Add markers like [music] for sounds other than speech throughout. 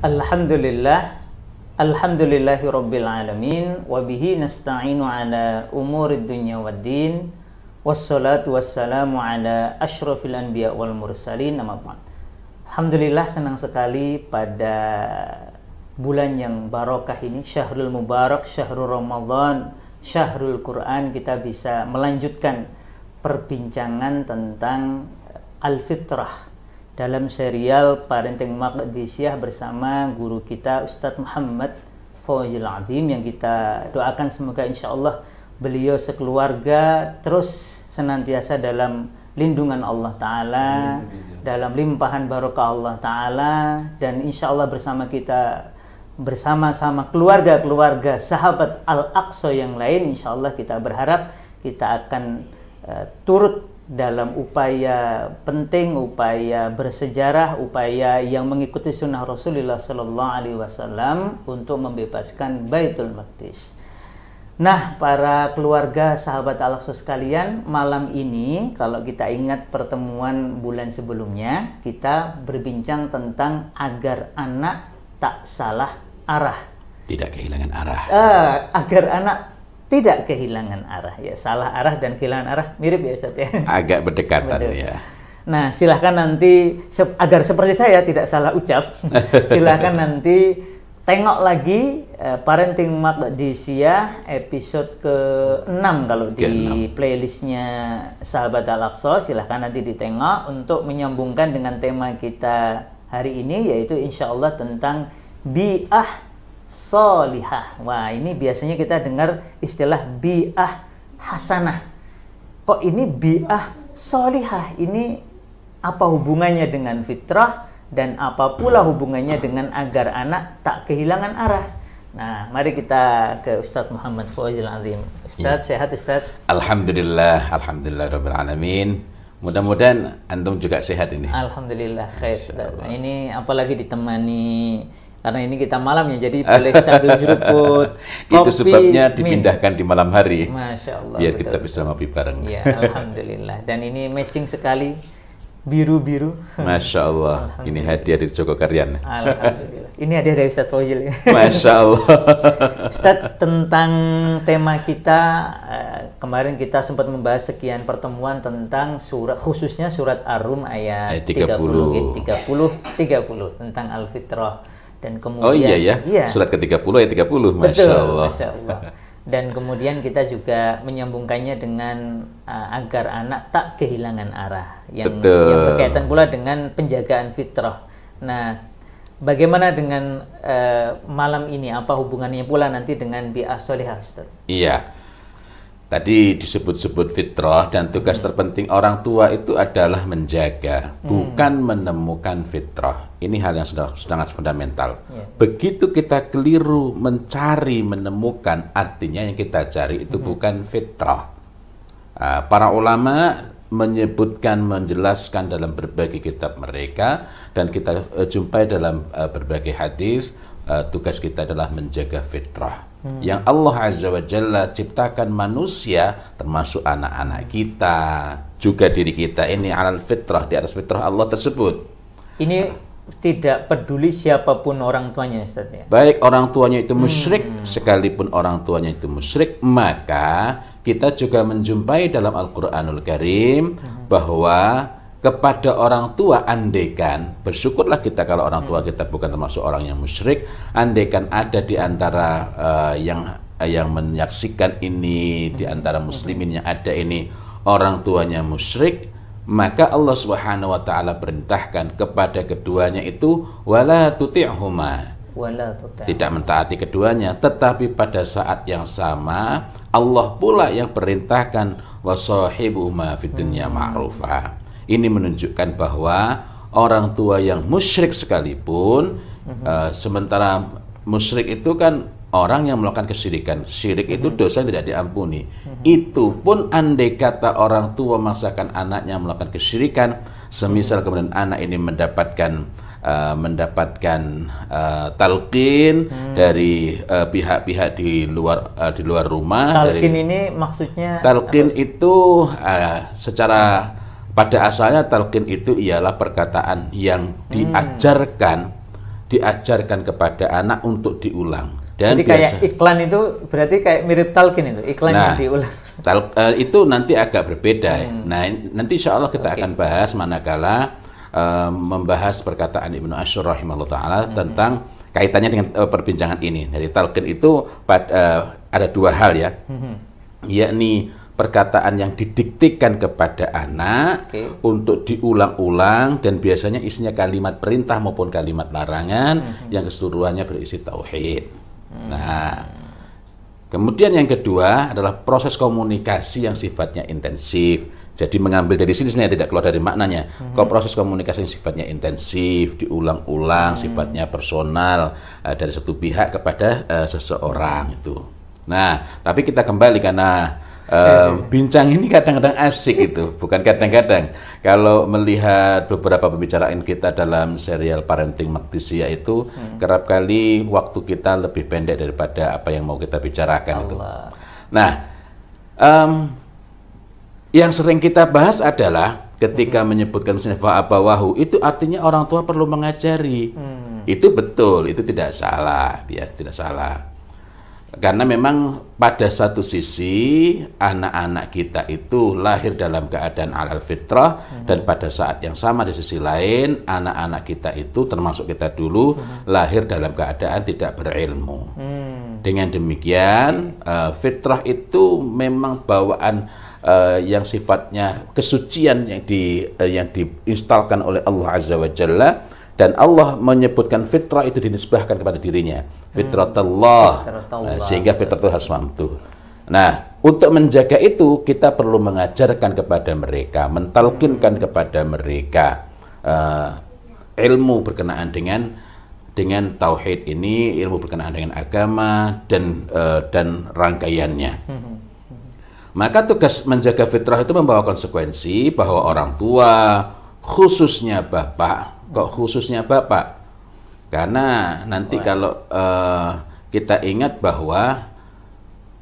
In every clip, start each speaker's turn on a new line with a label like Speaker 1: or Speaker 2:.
Speaker 1: Alhamdulillah Alhamdulillahi Rabbil Alamin Wabihi nasta'inu ala umur dunya wa din Wassalatu wassalamu ala ashrafil anbiya wal mursalin Nama Alhamdulillah senang sekali pada bulan yang barokah ini Syahrul Mubarak, Syahrul Ramadan, Syahrul Quran Kita bisa melanjutkan perbincangan tentang Al-Fitrah dalam serial Parenting Maqdisiyah bersama guru kita Ustadz Muhammad Fauzil Azim yang kita doakan semoga insya Allah beliau sekeluarga terus senantiasa dalam lindungan Allah Ta'ala dalam limpahan barokah Allah Ta'ala dan insya Allah bersama kita bersama-sama keluarga-keluarga sahabat Al-Aqsa yang lain insya Allah kita berharap kita akan uh, turut dalam upaya penting, upaya bersejarah, upaya yang mengikuti sunnah Rasulullah Sallallahu Alaihi Wasallam untuk membebaskan Baitul Maqdis. Nah, para keluarga sahabat Al-Aqsa sekalian, malam ini kalau kita ingat pertemuan bulan sebelumnya, kita berbincang tentang agar anak tak salah arah. Tidak kehilangan arah. Uh, agar anak tidak kehilangan arah ya salah arah dan kehilangan arah mirip ya Ustaz ya
Speaker 2: agak berdekatan ya
Speaker 1: nah silahkan nanti se agar seperti saya tidak salah ucap
Speaker 2: [laughs] silahkan
Speaker 1: nanti tengok lagi uh, parenting mat di sia episode ke-6 kalau di playlistnya sahabat Al-Aqsa silahkan nanti ditengok untuk menyambungkan dengan tema kita hari ini yaitu insya Allah tentang bi'ah solihah. Wah, ini biasanya kita dengar istilah bi'ah hasanah. Kok ini bi'ah solihah? Ini apa hubungannya dengan fitrah dan apa pula hubungannya dengan agar anak tak kehilangan arah? Nah, mari kita ke Ustadz Muhammad Fauzil Azim. Ustadz, ya. sehat Ustadz?
Speaker 2: Alhamdulillah, Alhamdulillah Rabbil Alamin. Mudah-mudahan antum juga sehat ini.
Speaker 1: Alhamdulillah, khair. Ini apalagi ditemani karena ini kita malam ya, jadi boleh sambil nyeruput
Speaker 2: [laughs] itu sebabnya dipindahkan min. di malam hari
Speaker 1: Masya Allah, biar kita
Speaker 2: bisa ngopi bareng ya Alhamdulillah
Speaker 1: dan ini matching sekali biru-biru
Speaker 2: Masya Allah ini hadiah dari Joko Karyan Alhamdulillah
Speaker 1: ini hadiah dari Ustaz Fauzil ya. Masya
Speaker 2: Allah [laughs] Ustaz
Speaker 1: tentang tema kita eh, kemarin kita sempat membahas sekian pertemuan tentang surat khususnya surat Ar-Rum ayat, ayat 30 30 30, 30 tentang al-fitrah dan oh, kemudian Oh iya ya. Iya. Surat
Speaker 2: ke-30 ayat 30. Betul, Allah.
Speaker 1: Allah. Dan kemudian kita juga menyambungkannya dengan uh, agar anak tak kehilangan arah yang, yang berkaitan pula dengan penjagaan fitrah. Nah, bagaimana dengan uh, malam ini apa hubungannya pula nanti dengan bi'ah solihah
Speaker 2: Iya. Tadi disebut-sebut fitrah dan tugas hmm. terpenting orang tua itu adalah menjaga, hmm. bukan menemukan fitrah. Ini hal yang sangat fundamental. Ya. Begitu kita keliru mencari, menemukan, artinya yang kita cari itu hmm. bukan fitrah. Uh, para ulama menyebutkan, menjelaskan dalam berbagai kitab mereka dan kita uh, jumpai dalam uh, berbagai hadis. Uh, tugas kita adalah menjaga fitrah. Hmm. Yang Allah Azza wa Jalla ciptakan manusia termasuk anak-anak kita, juga diri kita ini alal fitrah di atas fitrah Allah tersebut. Ini
Speaker 1: tidak peduli siapapun orang tuanya Ustaz ya.
Speaker 2: Baik orang tuanya itu musyrik hmm. sekalipun orang tuanya itu musyrik maka kita juga menjumpai dalam Al-Qur'anul Karim hmm. bahwa kepada orang tua andekan bersyukurlah kita kalau orang tua kita bukan termasuk orang yang musyrik andekan ada di antara uh, yang yang menyaksikan ini di antara muslimin yang ada ini orang tuanya musyrik maka Allah Subhanahu wa taala perintahkan kepada keduanya itu wala tuti'huma tidak mentaati keduanya tetapi pada saat yang sama Allah pula yang perintahkan wasahibuhuma fid dunya hmm. ma'rufa ini menunjukkan bahwa orang tua yang musyrik sekalipun mm -hmm. uh, sementara musyrik itu kan orang yang melakukan kesyirikan. Syirik itu dosa yang tidak diampuni. Itu pun andai kata orang tua memaksakan anaknya melakukan kesyirikan, semisal kemudian anak ini mendapatkan uh, mendapatkan uh, talqin hmm. dari eh, pihak-pihak uh, di luar uh, di luar rumah. Talqin
Speaker 1: ini maksudnya
Speaker 2: talqin itu uh, secara hmm. pada asalnya talqin itu ialah perkataan yang hmm. diajarkan hmm. diajarkan kepada anak untuk diulang dan Jadi biasa.
Speaker 1: iklan itu berarti kayak mirip talkin itu, iklan nah, yang diulang.
Speaker 2: Tal, uh, itu nanti agak berbeda. Hmm. Nah, nanti insya Allah kita okay. akan bahas manakala uh, membahas perkataan Ibnu Asyur rahimahullah ta'ala hmm. tentang kaitannya dengan uh, perbincangan ini. Jadi talkin itu pad, uh, ada dua hal ya, hmm. yakni perkataan yang didiktikan kepada anak okay. untuk diulang-ulang dan biasanya isinya kalimat perintah maupun kalimat larangan -hmm. yang keseluruhannya berisi tauhid. Nah, kemudian yang kedua adalah proses komunikasi yang sifatnya intensif. Jadi mengambil dari sini sebenarnya tidak keluar dari maknanya. Hmm. Kalau proses komunikasi yang sifatnya intensif, diulang-ulang, hmm. sifatnya personal uh, dari satu pihak kepada uh, seseorang itu. Nah, tapi kita kembali karena Uh, bincang ini kadang-kadang asik itu, bukan kadang-kadang. Kalau melihat beberapa pembicaraan kita dalam serial parenting Maktisia itu hmm. kerap kali waktu kita lebih pendek daripada apa yang mau kita bicarakan Allah. itu. Nah, um, yang sering kita bahas adalah ketika hmm. menyebutkan sinfa abawahu itu artinya orang tua perlu mengajari. Hmm. Itu betul, itu tidak salah, ya tidak salah. Karena memang pada satu sisi anak-anak kita itu lahir dalam keadaan alal fitrah hmm. dan pada saat yang sama di sisi lain anak-anak kita itu termasuk kita dulu hmm. lahir dalam keadaan tidak berilmu. Hmm. Dengan demikian uh, fitrah itu memang bawaan uh, yang sifatnya kesucian yang di uh, yang diinstalkan oleh Allah Azza wa Jalla dan Allah menyebutkan fitrah itu dinisbahkan kepada dirinya hmm. fitratullah nah, sehingga fitrah itu harus mampu nah untuk menjaga itu kita perlu mengajarkan kepada mereka mentalkinkan hmm. kepada mereka uh, ilmu berkenaan dengan dengan tauhid ini ilmu berkenaan dengan agama dan uh, dan rangkaiannya. Hmm. Maka tugas menjaga fitrah itu membawa konsekuensi bahwa orang tua khususnya bapak kok khususnya Bapak? Karena nanti kalau uh, kita ingat bahwa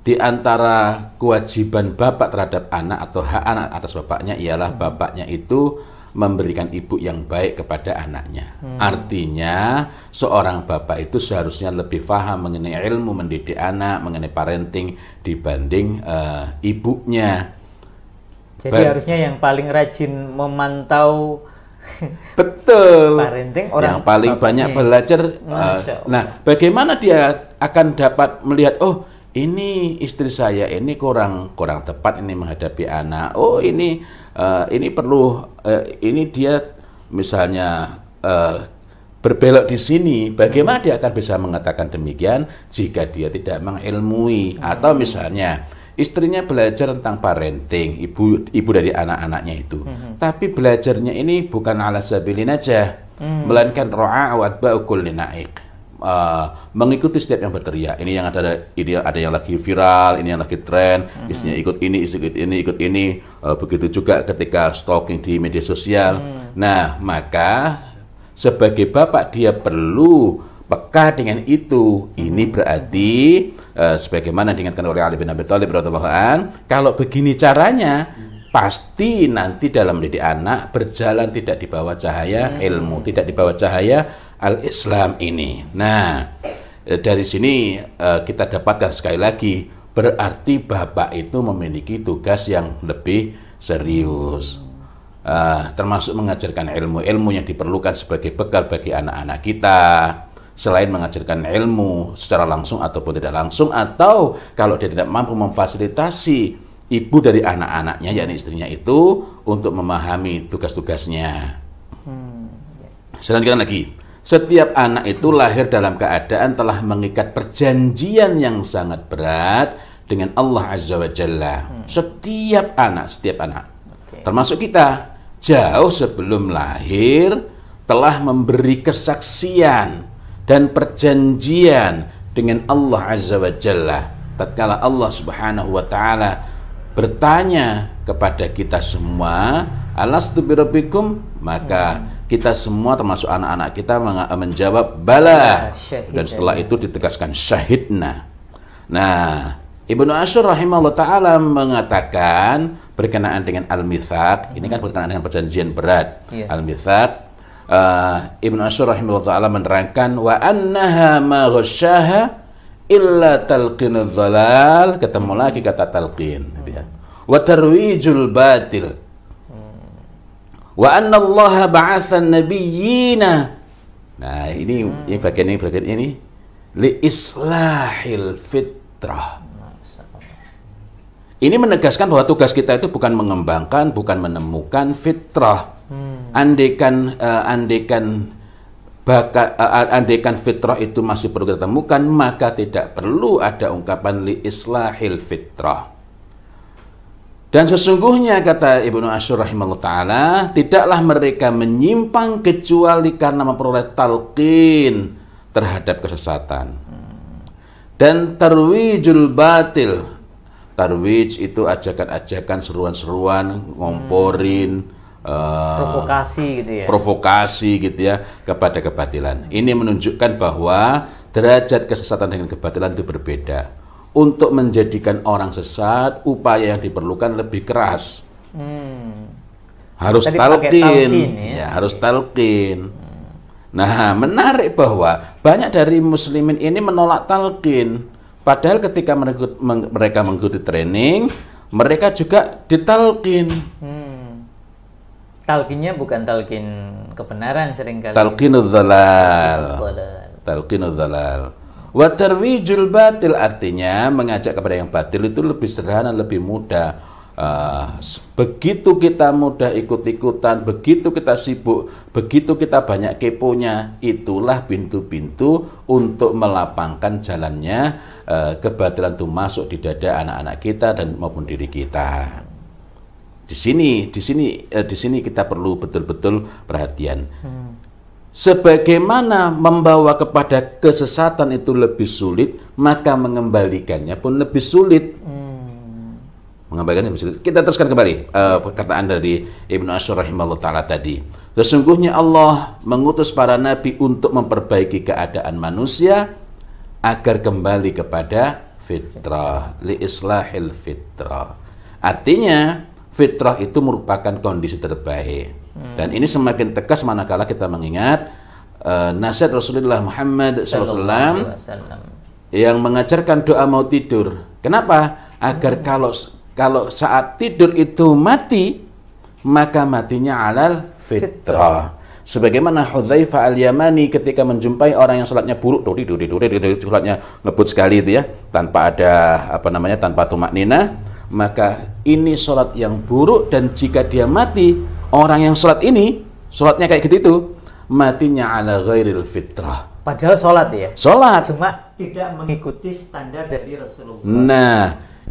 Speaker 2: di antara kewajiban bapak terhadap anak atau hak anak atas bapaknya ialah hmm. bapaknya itu memberikan ibu yang baik kepada anaknya. Hmm. Artinya seorang bapak itu seharusnya lebih paham mengenai ilmu mendidik anak, mengenai parenting dibanding uh, ibunya.
Speaker 1: Jadi ba harusnya yang paling rajin memantau [laughs] Betul. Parenting orang yang
Speaker 2: paling bapaknya. banyak belajar. Uh, nah, bagaimana dia akan dapat melihat oh ini istri saya ini kurang kurang tepat ini menghadapi anak. Oh ini uh, ini perlu uh, ini dia misalnya uh, berbelok di sini. Bagaimana hmm. dia akan bisa mengatakan demikian jika dia tidak mengilmui hmm. atau misalnya istrinya belajar tentang parenting, ibu ibu dari anak-anaknya itu. Hmm. Tapi belajarnya ini bukan ala sabilin aja, hmm. melainkan ro'a awat ba'ukul naik. Uh, mengikuti setiap yang berteriak. Ini yang ada ini ada yang lagi viral, ini yang lagi tren, mm-hmm. istrinya ikut ini, ikut ini, ikut ini. Uh, eh, begitu juga ketika stalking di media sosial. Mm. Nah, maka sebagai bapak dia perlu peka dengan itu. Ini berarti uh, sebagaimana diingatkan oleh Ali bin Abi Thalib radhiyallahu kalau begini caranya pasti nanti dalam mendidik anak berjalan tidak di bawah cahaya ya. ilmu, tidak di bawah cahaya al-Islam ini. Nah, eh, dari sini uh, kita dapatkan sekali lagi berarti bapak itu memiliki tugas yang lebih serius. Uh, termasuk mengajarkan ilmu-ilmu yang diperlukan sebagai bekal bagi anak-anak kita selain mengajarkan ilmu secara langsung ataupun tidak langsung atau kalau dia tidak mampu memfasilitasi ibu dari anak-anaknya yakni istrinya itu untuk memahami tugas-tugasnya. Selanjutnya lagi, setiap anak itu lahir dalam keadaan telah mengikat perjanjian yang sangat berat dengan Allah Azza wa Jalla. Hmm. Setiap anak, setiap anak. Termasuk kita jauh sebelum lahir telah memberi kesaksian dan perjanjian dengan Allah Azza wa Jalla tatkala Allah Subhanahu wa taala bertanya kepada kita semua alastu birabbikum maka kita semua termasuk anak-anak kita menjawab bala
Speaker 1: ah, dan setelah
Speaker 2: itu ditegaskan syahidna nah Ibnu Asyur rahimahullah ta'ala mengatakan berkenaan dengan al-mithaq, ini kan berkenaan dengan perjanjian berat. Yeah. Al-mithaq uh, eh, Ibnu Asyur rahimahullah taala menerangkan wa annaha ma ghasyaha illa al dhalal ketemu lagi kata talqin gitu ya wa tarwijul batil wa anna Allah ba'atsan nabiyyina nah ini hmm. ini bagian ini bagian ini li islahil fitrah ini menegaskan bahwa tugas kita itu bukan mengembangkan bukan menemukan fitrah hmm Andekan uh, eh, andekan baka, uh, eh, eh, andekan fitrah itu masih perlu kita temukan, maka tidak perlu ada ungkapan li islahil fitrah. Dan sesungguhnya kata Ibnu Asyur rahimahullah taala, tidaklah mereka menyimpang kecuali karena memperoleh talqin terhadap kesesatan. Dan tarwijul batil. Tarwij itu ajakan-ajakan seruan-seruan, ngomporin, Eh,
Speaker 1: provokasi gitu ya.
Speaker 2: Provokasi gitu ya kepada kebatilan. Ini menunjukkan bahwa derajat kesesatan dengan kebatilan itu berbeda. Untuk menjadikan orang sesat, upaya yang diperlukan lebih keras.
Speaker 1: Hmm. Harus talqin, ya. ya harus
Speaker 2: talqin. Nah, menarik bahwa banyak dari muslimin ini menolak talqin. Padahal ketika mereka mengikuti training, mereka juga ditalkin. Hmm.
Speaker 1: Talkinnya bukan talkin kebenaran seringkali. Talkin
Speaker 2: zalal. Talkin zalal. Wa tarwijul batil artinya mengajak kepada yang batil itu lebih sederhana, lebih mudah. Ah, begitu kita mudah ikut-ikutan, begitu kita sibuk, begitu kita banyak keponya, itulah pintu-pintu untuk melapangkan jalannya eh, kebatilan itu masuk di dada anak-anak kita dan maupun diri kita. Di sini, di sini, eh, di sini kita perlu betul-betul perhatian. Hmm. Sebagaimana membawa kepada kesesatan itu lebih sulit, maka mengembalikannya pun lebih sulit. Hmm. Mengembalikannya lebih sulit. Kita teruskan kembali eh, perkataan dari Ibnu Asyur rahimahullah ta'ala tadi. Sesungguhnya Allah mengutus para nabi untuk memperbaiki keadaan manusia agar kembali kepada fitrah. Li islahil fitrah. Artinya, fitrah itu merupakan kondisi terbaik. Hmm. Dan ini semakin tegas manakala kita mengingat uh, nasihat Rasulullah Muhammad SAW yang mengajarkan doa mau tidur. Kenapa? Agar hmm. kalau kalau saat tidur itu mati, maka matinya alal fitrah. Sebagaimana Hudzaifah al-Yamani ketika menjumpai orang yang sholatnya buruk, duri duri duri, duri sholatnya ngebut sekali itu ya, tanpa ada apa namanya, tanpa tumak nina, maka ini sholat yang buruk dan jika dia mati orang yang sholat ini sholatnya kayak gitu itu matinya ala ghairil fitrah padahal sholat ya sholat cuma
Speaker 1: tidak mengikuti standar dari Rasulullah
Speaker 2: nah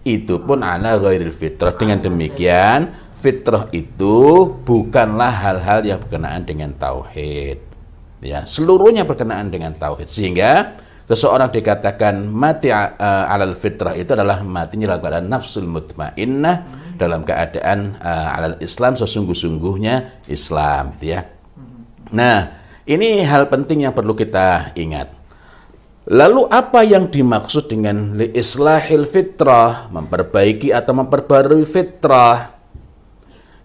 Speaker 2: itu pun ala ghairil fitrah dengan demikian fitrah itu bukanlah hal-hal yang berkenaan dengan tauhid ya seluruhnya berkenaan dengan tauhid sehingga seseorang dikatakan mati uh, alal fitrah itu adalah matinya dalam keadaan nafsul mutmainnah dalam keadaan uh, alal Islam sesungguh-sungguhnya Islam gitu ya. Nah, ini hal penting yang perlu kita ingat. Lalu apa yang dimaksud dengan li islahil fitrah, memperbaiki atau memperbarui fitrah?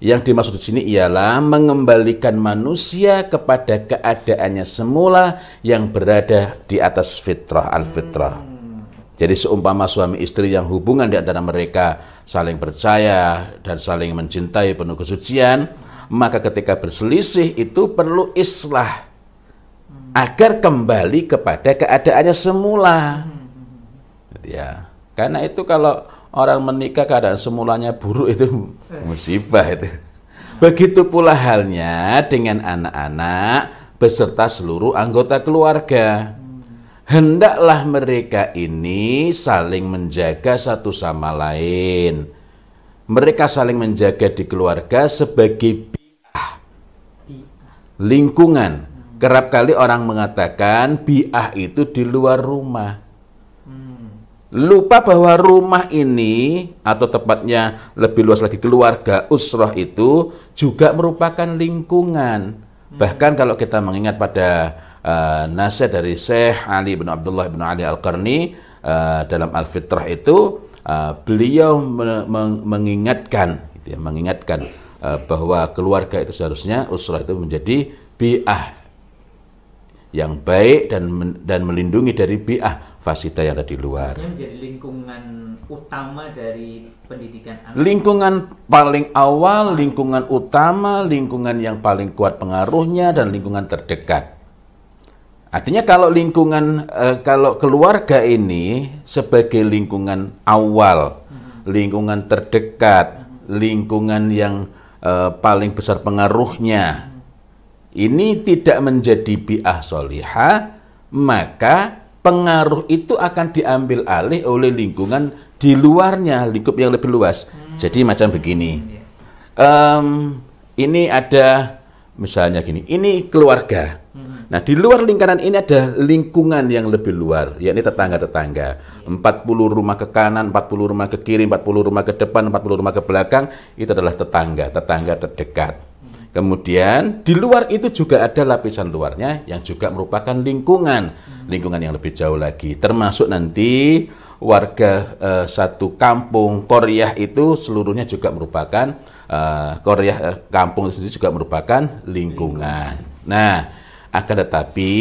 Speaker 2: Yang dimaksud di sini ialah mengembalikan manusia kepada keadaannya semula yang berada di atas fitrah al-fitrah. Hmm. Jadi seumpama suami istri yang hubungan di antara mereka saling percaya dan saling mencintai penuh kesucian, maka ketika berselisih itu perlu islah hmm. agar kembali kepada keadaannya semula. Hmm. Ya. Karena itu kalau orang menikah keadaan semulanya buruk itu eh. musibah itu. Begitu pula halnya dengan anak-anak beserta seluruh anggota keluarga. Hendaklah mereka ini saling menjaga satu sama lain. Mereka saling menjaga di keluarga sebagai biah. Lingkungan. Kerap kali orang mengatakan biah itu di luar rumah lupa bahwa rumah ini atau tepatnya lebih luas lagi keluarga usroh itu juga merupakan lingkungan hmm. bahkan kalau kita mengingat pada uh, nasihat dari Syekh Ali bin Abdullah bin Ali Al Qarni uh, eh, dalam Al Fitrah itu uh, beliau me me- mengingatkan gitu ya, mengingatkan uh, bahwa keluarga itu seharusnya usroh itu menjadi bi'ah yang baik dan dan melindungi dari biah fasita yang ada di luar. Ini menjadi
Speaker 1: lingkungan utama dari pendidikan anak.
Speaker 2: Lingkungan paling awal, lingkungan utama, lingkungan yang paling kuat pengaruhnya dan lingkungan terdekat. Artinya kalau lingkungan eh, kalau keluarga ini sebagai lingkungan awal, mhm. lingkungan terdekat, mhm. lingkungan yang eh, paling besar pengaruhnya, ini tidak menjadi bi'ah solihah, maka pengaruh itu akan diambil alih oleh lingkungan di luarnya, lingkup yang lebih luas. Hmm. Jadi macam begini. Um, ini ada misalnya gini, ini keluarga. Nah, di luar lingkaran ini ada lingkungan yang lebih luar, yakni tetangga-tetangga. 40 rumah ke kanan, 40 rumah ke kiri, 40 rumah ke depan, 40 rumah ke belakang, itu adalah tetangga, tetangga terdekat. Kemudian di luar itu juga ada lapisan luarnya yang juga merupakan lingkungan, lingkungan yang lebih jauh lagi. Termasuk nanti warga uh, satu kampung Korea itu seluruhnya juga merupakan uh, eh, Korea uh, eh, kampung itu sendiri juga merupakan lingkungan. Nah, akan tetapi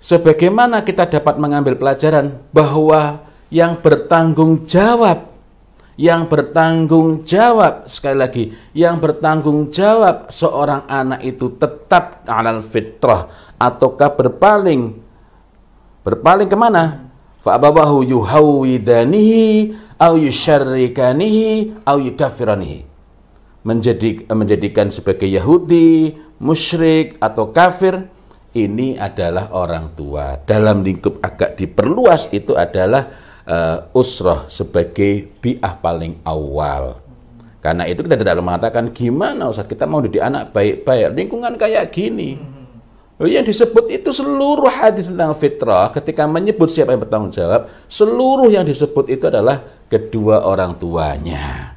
Speaker 2: sebagaimana kita dapat mengambil pelajaran bahwa yang bertanggung jawab yang bertanggung jawab sekali lagi yang bertanggung jawab seorang anak itu tetap alal fitrah ataukah berpaling berpaling kemana fa'abawahu yuhawidanihi au yusyarikanihi au yukafiranihi menjadi, menjadikan sebagai Yahudi, musyrik atau kafir ini adalah orang tua. Dalam lingkup agak diperluas itu adalah uh, usrah sebagai bi'ah paling awal. Karena itu kita tidak mengatakan gimana Ustaz kita mau jadi anak baik-baik lingkungan kayak gini. Yang disebut itu seluruh hadis tentang fitrah ketika menyebut siapa yang bertanggung jawab, seluruh yang disebut itu adalah kedua orang tuanya.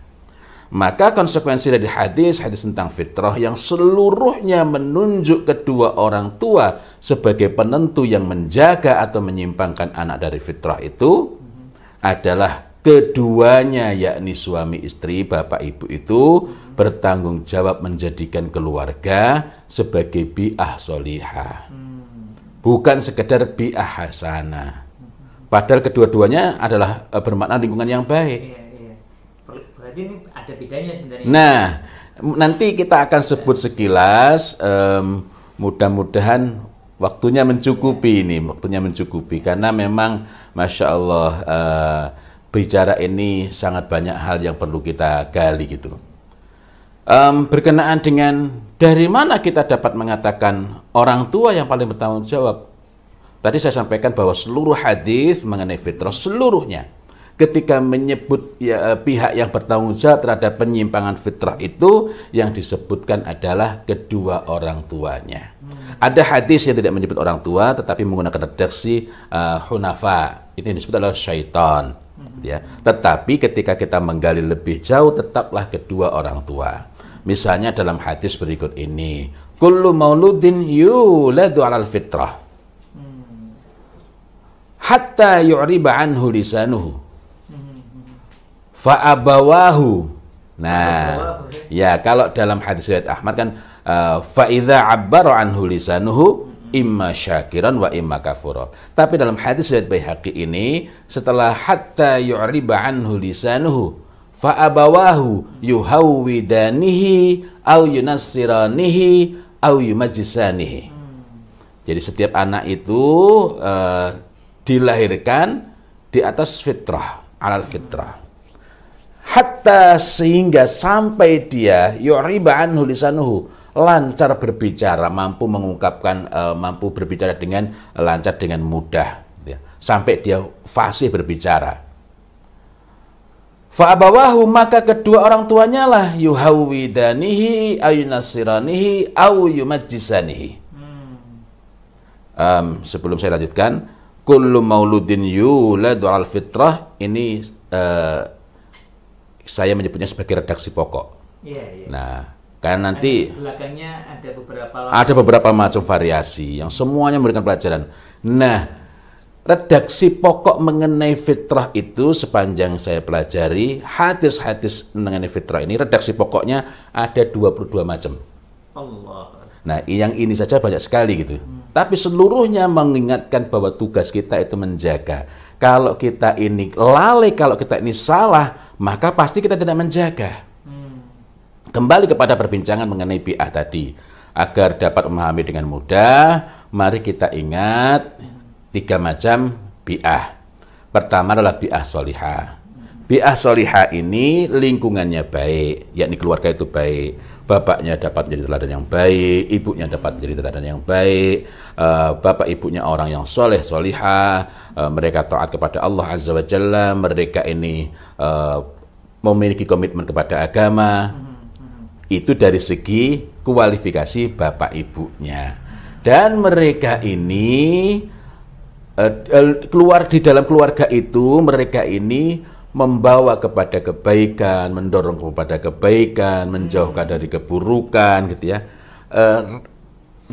Speaker 2: Maka konsekuensi dari hadis, hadis tentang fitrah yang seluruhnya menunjuk kedua orang tua sebagai penentu yang menjaga atau menyimpangkan anak dari fitrah itu adalah keduanya yakni suami istri bapak ibu itu bertanggung jawab menjadikan keluarga sebagai bi'ah solihah bukan sekedar bi'ah hasanah padahal kedua-duanya adalah eh, bermakna lingkungan yang baik iya,
Speaker 1: iya. nah
Speaker 2: nanti kita akan sebut sekilas um, mudah-mudahan waktunya mencukupi ini, waktunya mencukupi karena memang masya Allah uh, bicara ini sangat banyak hal yang perlu kita gali gitu. Um, berkenaan dengan dari mana kita dapat mengatakan orang tua yang paling bertanggung jawab. Tadi saya sampaikan bahwa seluruh hadis mengenai fitrah seluruhnya ketika menyebut ya, eh, pihak yang bertanggung jawab terhadap penyimpangan fitrah itu yang disebutkan adalah kedua orang tuanya. Ada hadis yang tidak menyebut orang tua tetapi menggunakan redaksi uh, hunafa. Itu yang disebut adalah syaitan. Mm-hmm. Ya. Tetapi ketika kita menggali lebih jauh tetaplah kedua orang tua. Misalnya dalam hadis berikut ini, kullu mauludin yuladu alal fitrah. Mm-hmm. Hatta yu'riba anhu lisanuhu. Mm-hmm. Fa'abawahu. Nah, ya. ya kalau dalam hadis riwayat Ahmad kan Eh, faida anhu lisanuhu imma syakiran wa imma kafuro. Tapi dalam hadis riwayat Baihaqi ini setelah hatta yu'riba anhu lisanuhu fa abawahu yuhawwidanihi au yunassiranihi au yumajisanihi. Jadi setiap anak itu uh, dilahirkan di atas fitrah, alal fitrah. Hatta sehingga sampai dia yu'riba anhu lisanuhu lancar berbicara, mampu mengungkapkan, uh, mampu berbicara dengan eh, lancar dengan mudah, ya. sampai dia fasih berbicara. Fa'abawahu maka kedua orang tuanya lah yuhawidanihi ayunasiranihi au yumajjisanihi. Um, sebelum saya lanjutkan, kullu mauludin yuladu al fitrah ini uh, saya menyebutnya sebagai redaksi pokok. Yeah, yeah. Nah, karena nanti ada
Speaker 1: belakangnya ada beberapa ada beberapa
Speaker 2: macam variasi yang semuanya memberikan pelajaran. Nah, redaksi pokok mengenai fitrah itu sepanjang saya pelajari hadis-hadis mengenai fitrah ini redaksi pokoknya ada 22 macam.
Speaker 1: Allah.
Speaker 2: Nah, yang ini saja banyak sekali gitu. Hmm. Tapi seluruhnya mengingatkan bahwa tugas kita itu menjaga. Kalau kita ini lalai, kalau kita ini salah, maka pasti kita tidak menjaga. Kembali kepada perbincangan mengenai bi'ah tadi, agar dapat memahami dengan mudah, mari kita ingat tiga macam bi'ah. Pertama adalah bi'ah solihah. Bi'ah solihah ini lingkungannya baik, yakni keluarga itu baik. Bapaknya dapat menjadi teladan yang baik, ibunya dapat menjadi teladan yang baik, eh, bapak ibunya orang yang soleh, solihah, eh, mereka taat kepada Allah Azza wa Jalla, mereka ini eh, memiliki komitmen kepada agama, itu dari segi kualifikasi bapak ibunya. Dan mereka ini eh, eh, keluar di dalam keluarga itu mereka ini membawa kepada kebaikan, mendorong kepada kebaikan, menjauhkan dari keburukan gitu ya. Eh,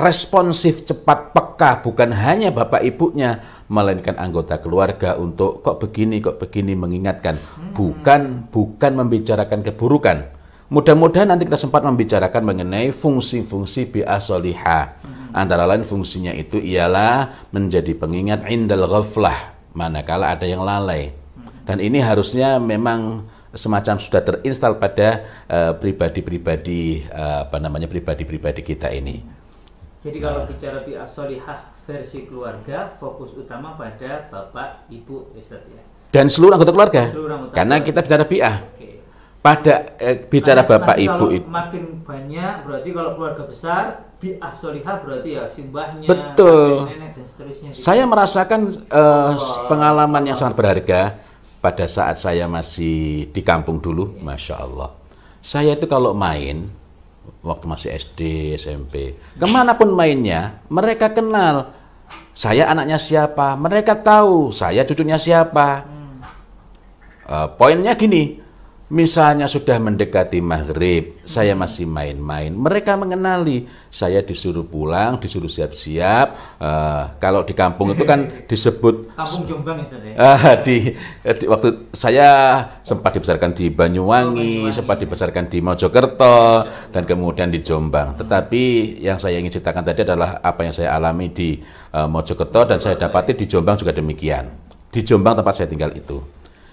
Speaker 2: responsif cepat peka bukan hanya bapak ibunya melainkan anggota keluarga untuk kok begini kok begini mengingatkan bukan bukan membicarakan keburukan Mudah-mudahan nanti kita sempat membicarakan mengenai fungsi-fungsi bi'a soliha. Antara lain fungsinya itu ialah menjadi pengingat indal ghaflah, manakala ada yang lalai. Dan ini harusnya memang semacam sudah terinstal pada eh, pribadi-pribadi uh, uh, apa namanya pribadi-pribadi kita ini.
Speaker 1: Jadi kalau bicara bi'ah soliha versi keluarga, fokus utama pada bapak, ibu, istri, ya. Dan seluruh anggota keluarga. Seluruh anggota Karena
Speaker 2: keluarga. kita bicara bi'ah pada eh, bicara bapak ibu itu
Speaker 1: makin banyak berarti kalau keluarga besar bi berarti ya simbahnya betul
Speaker 2: nenek dan seterusnya gitu. saya merasakan eh, pengalaman yang sangat berharga pada saat saya masih di kampung dulu iya. masya Allah saya itu kalau main waktu masih SD SMP kemanapun mainnya mereka kenal saya anaknya siapa mereka tahu saya cucunya siapa hmm. eh, poinnya gini Misalnya sudah mendekati maghrib, saya masih main-main. Mereka mengenali saya disuruh pulang, disuruh siap-siap. Uh, kalau di kampung itu kan [laughs] disebut
Speaker 1: kampung Jombang ya. Uh, [laughs]
Speaker 2: di, eh, di waktu saya sempat dibesarkan di Banyuwangi, oh, Banyuwangi, sempat dibesarkan di Mojokerto dan kemudian di Jombang. Tetapi yang saya ingin ceritakan tadi adalah apa yang saya alami di uh, Mojokerto dan saya dapati di Jombang juga demikian. Di Jombang tempat saya tinggal itu,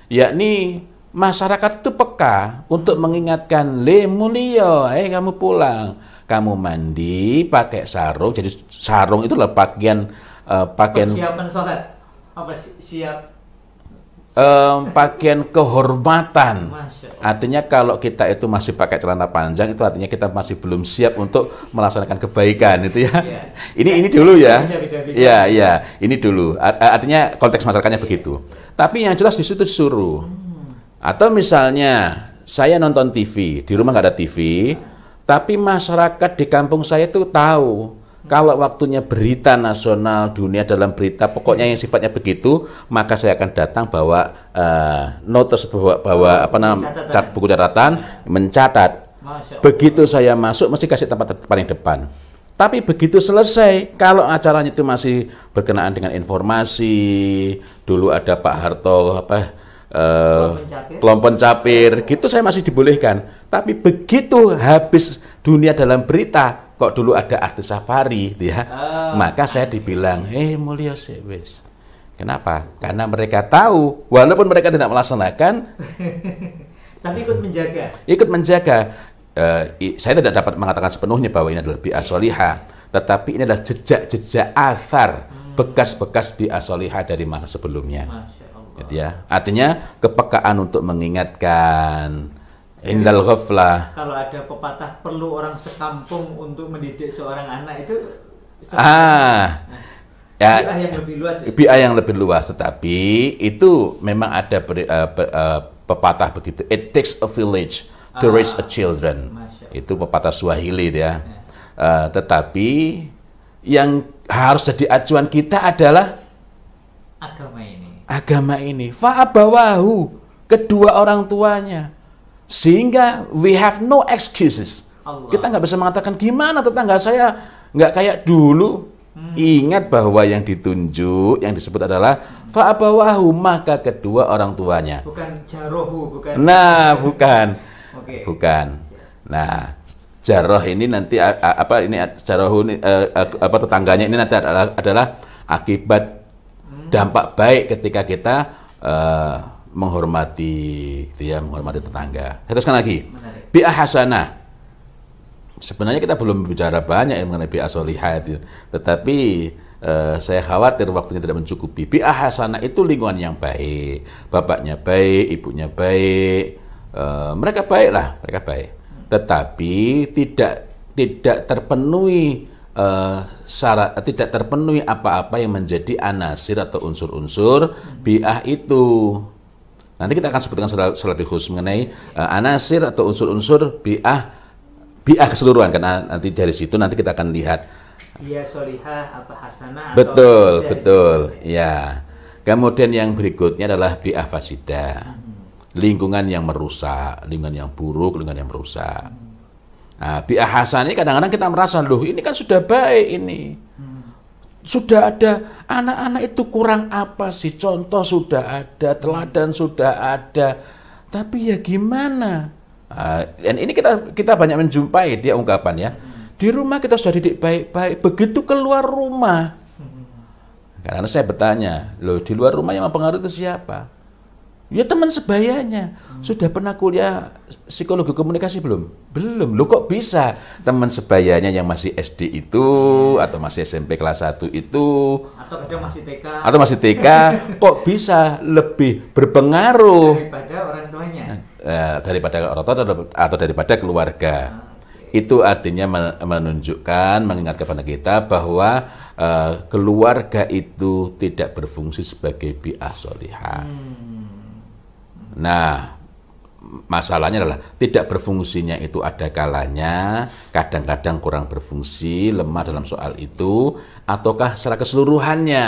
Speaker 2: yakni masyarakat itu peka untuk mengingatkan, le mulia, eh kamu pulang, kamu mandi pakai sarung. Jadi sarung itu lah pakaian uh, eh, pakaian persiapan
Speaker 1: sholat apa siap
Speaker 2: um, pakaian kehormatan. Artinya kalau kita itu masih pakai celana panjang itu artinya kita masih belum siap untuk melaksanakan kebaikan itu ya. Iya. Ini ini dulu ya. Iya, iya, iya, ini dulu. Artinya konteks masyarakatnya begitu. Tapi yang jelas di situ disuruh. Hmm atau misalnya saya nonton TV, di rumah nggak ada TV, tapi masyarakat di kampung saya itu tahu kalau waktunya berita nasional dunia dalam berita pokoknya yang sifatnya begitu maka saya akan datang bawa uh, eh, notes bawa bawa apa namanya cat buku catatan mencatat begitu saya masuk mesti kasih tempat paling depan tapi begitu selesai, kalau acaranya itu masih berkenaan dengan informasi, dulu ada Pak Harto apa Eh, kelompok capir gitu saya masih dibolehkan tapi begitu habis dunia dalam berita kok dulu ada artis safari dia, ya ah. maka saya dibilang eh mulia sih kenapa karena mereka tahu walaupun mereka tidak melaksanakan
Speaker 1: [laughs] tapi ikut menjaga
Speaker 2: ikut menjaga uh, saya tidak dapat mengatakan sepenuhnya bahwa ini adalah bi'ah solihah tetapi ini adalah jejak-jejak asar hmm. bekas-bekas bi'ah solihah dari masa sebelumnya Masya gitu ya. Artinya kepekaan untuk mengingatkan indal ghaflah.
Speaker 1: Kalau ada pepatah perlu orang sekampung untuk mendidik seorang anak itu
Speaker 2: Ah. Nah, ya, yang lebih luas. Ya. yang lebih luas, tetapi itu memang ada per, uh, per, uh, pepatah begitu. It takes a village to ah, raise a children. Itu pepatah Swahili ya. ya. Uh, tetapi yang harus jadi acuan kita adalah
Speaker 1: agama ini
Speaker 2: agama ini. Fa'abawahu, kedua orang tuanya. Sehingga we have no excuses. Allah. Kita nggak bisa mengatakan gimana tetangga saya nggak kayak dulu. Hmm. Ingat bahwa yang ditunjuk, yang disebut adalah hmm. fa'abawahu, maka kedua orang tuanya.
Speaker 1: Bukan jarohu, bukan. Nah,
Speaker 2: bukan. okay. Bukan. Nah, jaroh ini nanti apa ini jarohu ini, eh, eh, apa tetangganya ini nanti adalah, adalah akibat dampak baik ketika kita uh, menghormati gitu ya, menghormati tetangga. Saya teruskan lagi. Bi'ah hasanah. Sebenarnya kita belum bicara banyak yang mengenai bi'ah solihah itu. Tetapi Uh, saya khawatir waktunya tidak mencukupi. Bi'ah hasanah itu lingkungan yang baik. Bapaknya baik, ibunya baik. Uh, mereka baiklah, mereka baik. Tetapi tidak tidak terpenuhi uh, syarat tidak terpenuhi apa-apa yang menjadi anasir atau unsur-unsur biah itu. Nanti kita akan sebutkan lebih khusus mengenai uh, anasir atau unsur-unsur biah biah keseluruhan karena nanti dari situ nanti kita akan lihat.
Speaker 1: Iya apa
Speaker 2: hasanah. Betul atau betul ya. Kemudian yang berikutnya adalah biah fasida. Hmm. Lingkungan yang merusak, lingkungan yang buruk, lingkungan yang merusak. Hmm Nah, bi'ah Hasan ini kadang-kadang kita merasa, loh ini kan sudah baik ini. Hmm. Sudah ada, anak-anak itu kurang apa sih? Contoh sudah ada, teladan sudah ada. Tapi ya gimana? Nah, dan ini kita kita banyak menjumpai dia ungkapan ya. Hmm. Di rumah kita sudah didik baik-baik, begitu keluar rumah. Hmm. Karena saya bertanya, loh di luar rumah yang mempengaruhi itu siapa? Ya teman sebayanya. Sudah pernah kuliah psikologi komunikasi belum? Belum. Lu kok bisa? Teman sebayanya yang masih SD itu atau masih SMP kelas 1 itu
Speaker 1: atau kadang masih TK. Atau masih TK [laughs]
Speaker 2: kok bisa lebih berpengaruh
Speaker 1: daripada orang tuanya? Nah,
Speaker 2: eh, daripada orang tua atau daripada keluarga. Ah, itu artinya menunjukkan, mengingat kepada kita bahwa uh, keluarga itu tidak berfungsi sebagai bi'ah solihah. Hmm Nah, masalahnya adalah tidak berfungsinya itu ada kalanya, kadang-kadang kurang berfungsi, lemah dalam soal itu, ataukah secara keseluruhannya.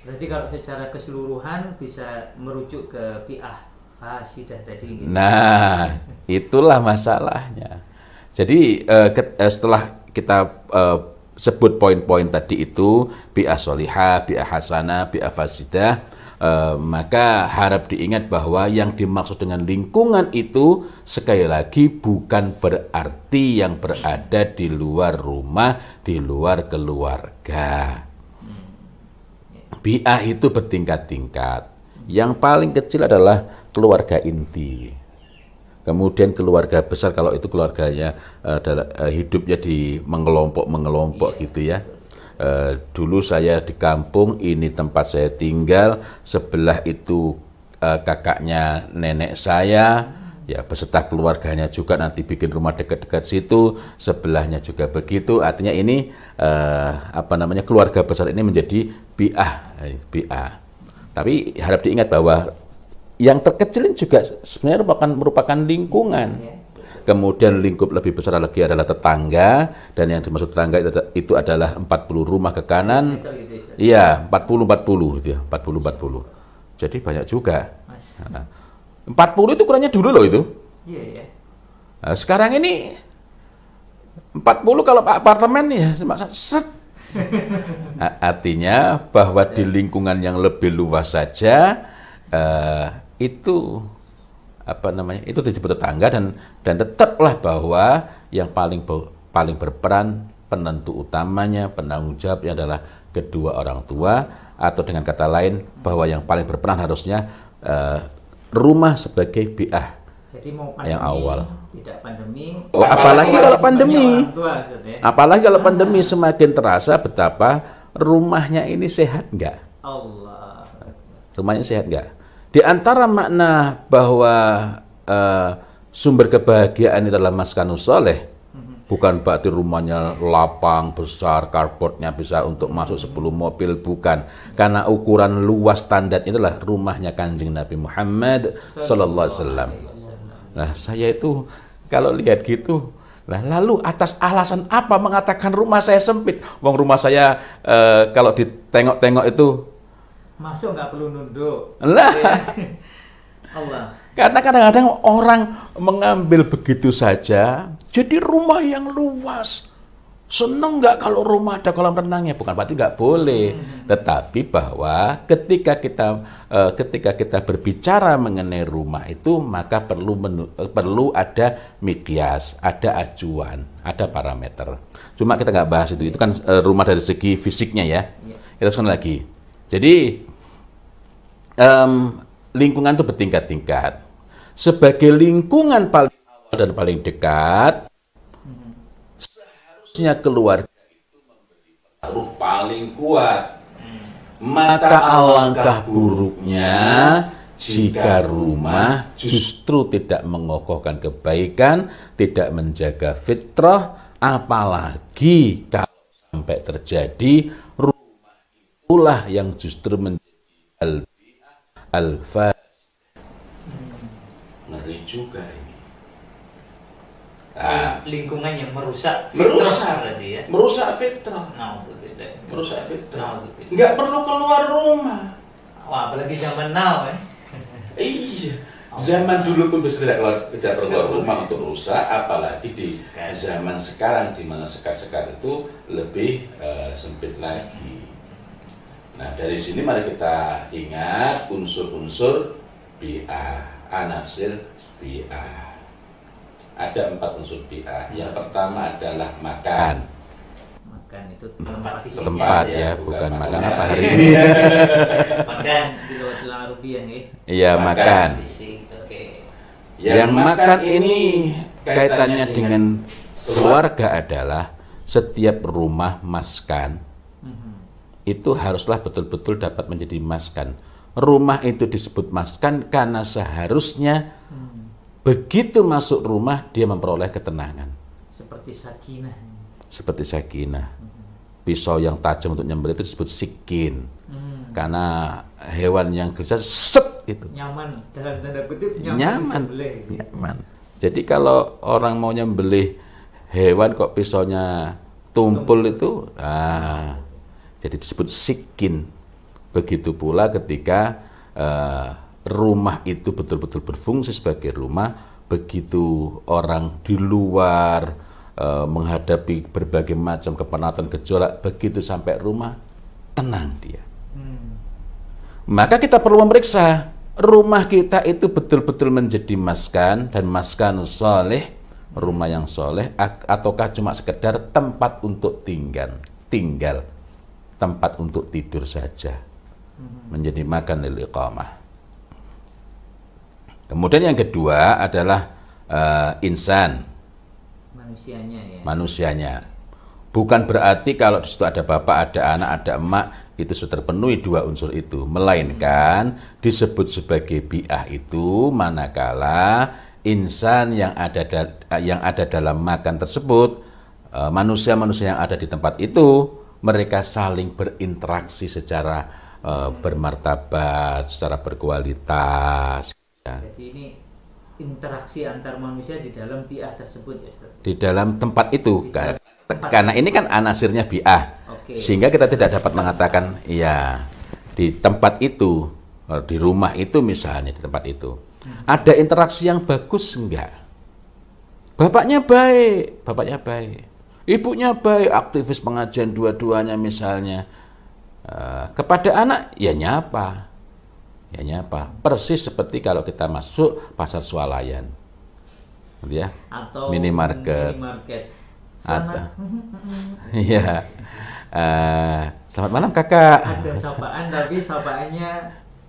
Speaker 1: Berarti kalau secara keseluruhan bisa merujuk ke fi'ah, fasidah tadi. Gitu.
Speaker 2: Nah, itulah masalahnya. Jadi eh, eh, setelah kita eh, sebut poin-poin tadi itu, bi'ah solihah, bi'ah hasana bi'ah fasidah, e, maka harap diingat bahwa yang dimaksud dengan lingkungan itu sekali lagi bukan berarti yang berada di luar rumah, di luar keluarga. Bia itu bertingkat-tingkat. Yang paling kecil adalah keluarga inti. Kemudian keluarga besar kalau itu keluarganya uh, hidupnya di mengelompok-mengelompok iya. gitu ya e, dulu saya di kampung ini tempat saya tinggal sebelah itu e, kakaknya nenek saya ya beserta keluarganya juga nanti bikin rumah dekat-dekat situ sebelahnya juga begitu artinya ini e, apa namanya keluarga besar ini menjadi biah biah tapi harap diingat bahwa yang terkecilin juga sebenarnya merupakan merupakan lingkungan iya kemudian lingkup lebih besar lagi adalah tetangga dan yang dimaksud tetangga itu adalah 40 rumah ke kanan iya 40 40 gitu ya 40 40 iya, gitu ya, jadi banyak juga nah, 40 itu kurangnya dulu loh itu iya, iya. nah, sekarang ini 40 kalau apartemen ya set [laughs] nah, artinya bahwa di lingkungan yang lebih luas saja eh, itu apa namanya itu disebut tetangga dan dan tetaplah bahwa yang paling paling berperan penentu utamanya penanggung jawabnya adalah kedua orang tua atau dengan kata lain bahwa yang paling berperan harusnya uh, rumah sebagai biah jadi mau pandemi, yang awal
Speaker 1: tidak pandemi oh, apalagi, kalau pandemi tua, ya.
Speaker 2: apalagi kalau pandemi ah. semakin terasa betapa rumahnya ini sehat enggak Allah rumahnya sehat enggak di antara makna bahwa uh, sumber kebahagiaan itu adalah mas kanus soleh, bukan berarti rumahnya lapang, besar, karpotnya bisa untuk masuk 10 mobil, bukan. Karena ukuran luas standar itulah rumahnya kanjeng Nabi Muhammad Sallallahu Alaihi Wasallam. Nah, saya itu kalau lihat gitu, Nah, lalu atas alasan apa mengatakan rumah saya sempit? Wong rumah saya eh, kalau ditengok-tengok itu
Speaker 1: masuk nggak perlu nunduk. Lah. [laughs] Allah.
Speaker 2: Karena kadang-kadang orang mengambil begitu saja, jadi rumah yang luas. Seneng nggak kalau rumah ada kolam renangnya? Bukan berarti nggak boleh, hmm. tetapi bahwa ketika kita eh, ketika kita berbicara mengenai rumah itu maka perlu menu, eh, perlu ada mikias, ada acuan, ada parameter. Cuma kita nggak bahas itu. Itu kan eh, rumah dari segi fisiknya ya. Iya. Kita sekarang lagi. Jadi um, lingkungan itu bertingkat-tingkat. Sebagai lingkungan paling awal dan paling dekat, hmm. seharusnya keluarga itu memberi pengaruh paling kuat. Maka alangkah buruknya jika rumah justru tidak mengokohkan kebaikan, tidak menjaga fitrah, apalagi kalau sampai terjadi rumah itulah yang justru menjadi Alfa, Ngeri juga ini.
Speaker 1: Ah. Lingkungan yang merusak merusak, berarti ya. Merusak
Speaker 2: fitrah. Nah, merusak fitrah. nggak perlu keluar rumah. Wah, apalagi zaman now ya. iya. Oh. Zaman dulu pun bisa tidak keluar, tidak perlu keluar rumah untuk rusak, apalagi di zaman sekarang di mana sekat-sekat itu lebih uh, sempit lagi. Nah dari sini mari kita ingat unsur-unsur ba anasir ba Ada empat unsur ba Yang iya. pertama adalah makan. Makan itu tempat fisiknya. Ya, tempat ya, ya bukan, bukan makan apa hari ini. [laughs] makan di luar rupiah nih.
Speaker 1: Iya makan. okay. Yang, yang makan ini kaitannya dengan, dengan keluarga
Speaker 2: adalah setiap rumah maskan itu haruslah betul-betul dapat menjadi maskan. Rumah itu disebut maskan karena seharusnya hmm. begitu masuk rumah dia memperoleh ketenangan.
Speaker 1: Seperti sakinah.
Speaker 2: Seperti sakinah. Hmm. Pisau yang tajam untuk nyembelih itu disebut sikin. Hmm. Karena hewan yang gelisah sep itu. Nyaman
Speaker 1: dalam tanda kutip nyaman. Nyaman.
Speaker 2: nyaman. Jadi kalau orang mau nyembelih hewan kok pisaunya tumpul, tumpul. itu ah jadi disebut sikin. Begitu pula ketika uh, rumah itu betul-betul berfungsi sebagai rumah, begitu orang di luar uh, menghadapi berbagai macam kepenatan gejolak, begitu sampai rumah tenang dia. Hmm. Maka kita perlu memeriksa rumah kita itu betul-betul menjadi maskan dan maskan soleh, rumah yang soleh, ataukah cuma sekedar tempat untuk tinggal, tinggal tempat untuk tidur saja menjadi makan lil iqamah. Kemudian yang kedua adalah uh, insan
Speaker 1: manusianya ya.
Speaker 2: Manusianya. Bukan berarti kalau di situ ada bapak, ada anak, ada emak itu sudah terpenuhi dua unsur itu, melainkan disebut sebagai bi'ah itu manakala insan yang ada yang ada dalam makan tersebut eh, manusia-manusia yang ada di tempat itu mereka saling berinteraksi secara uh, bermartabat, secara berkualitas.
Speaker 1: Ya. Jadi ini interaksi antar manusia di dalam biah tersebut ya.
Speaker 2: Di dalam tempat itu, tempat. karena ini kan anasirnya biah, okay. sehingga kita tidak dapat mengatakan ya di tempat itu, eh, di rumah itu misalnya di tempat itu hmm. ada interaksi yang bagus enggak? Bapaknya baik, bapaknya baik Ibunya baik, aktivis pengajian dua-duanya misalnya. Eh, kepada anak, ya nyapa. Ya nyapa. Persis seperti kalau kita masuk pasar swalayan. Gitu ya? Atau minimarket. minimarket. Selamat. Atau, [laughs] iya. eh, selamat malam kakak.
Speaker 1: Ada sapaan, tapi sapaannya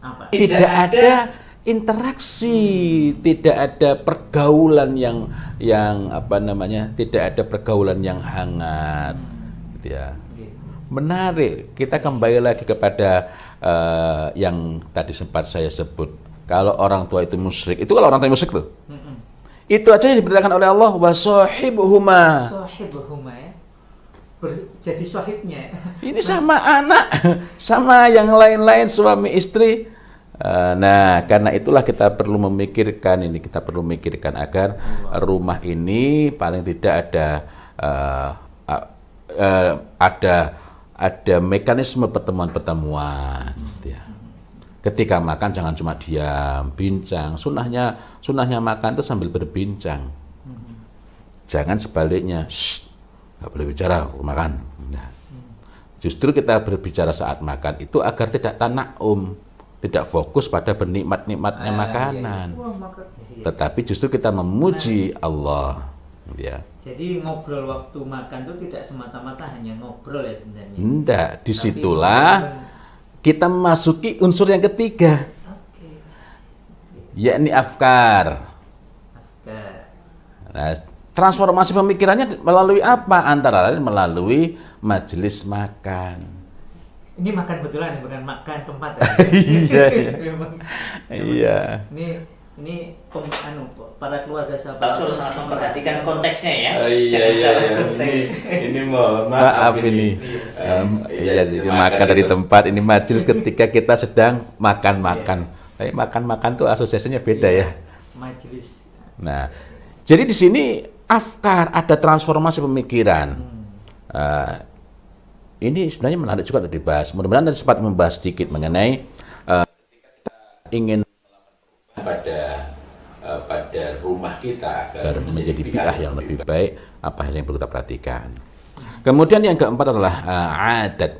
Speaker 1: apa? Tidak, Tidak ada
Speaker 2: interaksi, tidak ada pergaulan yang yang apa namanya, tidak ada pergaulan yang hangat, gitu ya. Menarik. Kita kembali lagi kepada uh, yang tadi sempat saya sebut. Kalau orang tua itu musyrik, itu kalau orang tua musyrik tuh. Itu aja yang diberitakan oleh Allah wa sahibuhuma ya. jadi sohibnya. Ya. Ini sama anak, [laughs] sama yang lain-lain suami istri Eh, nah, karena itulah kita perlu memikirkan ini, kita perlu memikirkan agar rumah ini paling tidak ada uh, uh, uh, ada ada mekanisme pertemuan-pertemuan. Gitu ya. Ketika makan jangan cuma diam, bincang. sunnahnya sunahnya makan itu sambil berbincang. Jangan sebaliknya, nggak boleh bicara makan. Nah, justru kita berbicara saat makan itu agar tidak tanak um tidak fokus pada bernikmat-nikmatnya makanan. Ah, iya, iya. Maka, iya. Tetapi justru kita memuji nah, Allah. Ya.
Speaker 1: Jadi ngobrol waktu makan itu tidak semata-mata hanya ngobrol ya sebenarnya. Tidak,
Speaker 2: disitulah Tapi, kita memasuki unsur yang ketiga. Okay. Yakni afkar. afkar. Nah, transformasi pemikirannya melalui apa? Antara lain melalui majelis makan
Speaker 1: ini makan betulan ya, bukan makan tempat. Ya. [laughs] iya. iya. Ini ini pem, anu, para keluarga sahabat Pak Sur sangat memperhatikan konteksnya ya. Ah, iya iya. iya. Konteks. Ini,
Speaker 2: mau maaf, ini. Iya. Iya, iya, jadi makan, dari tempat ini majelis ketika kita sedang makan-makan. Tapi makan. makan tuh asosiasinya beda ya. Iya, majelis. Nah, jadi di sini afkar ada transformasi pemikiran. Hmm. Ah, ini sebenarnya menarik juga untuk dibahas. Mudah-mudahan nanti sempat membahas sedikit mengenai uh, ketika kita ingin pada uh, pada rumah kita agar menjadi pihak yang lebih baik, apa yang perlu kita perhatikan. Kemudian yang keempat adalah uh, adat.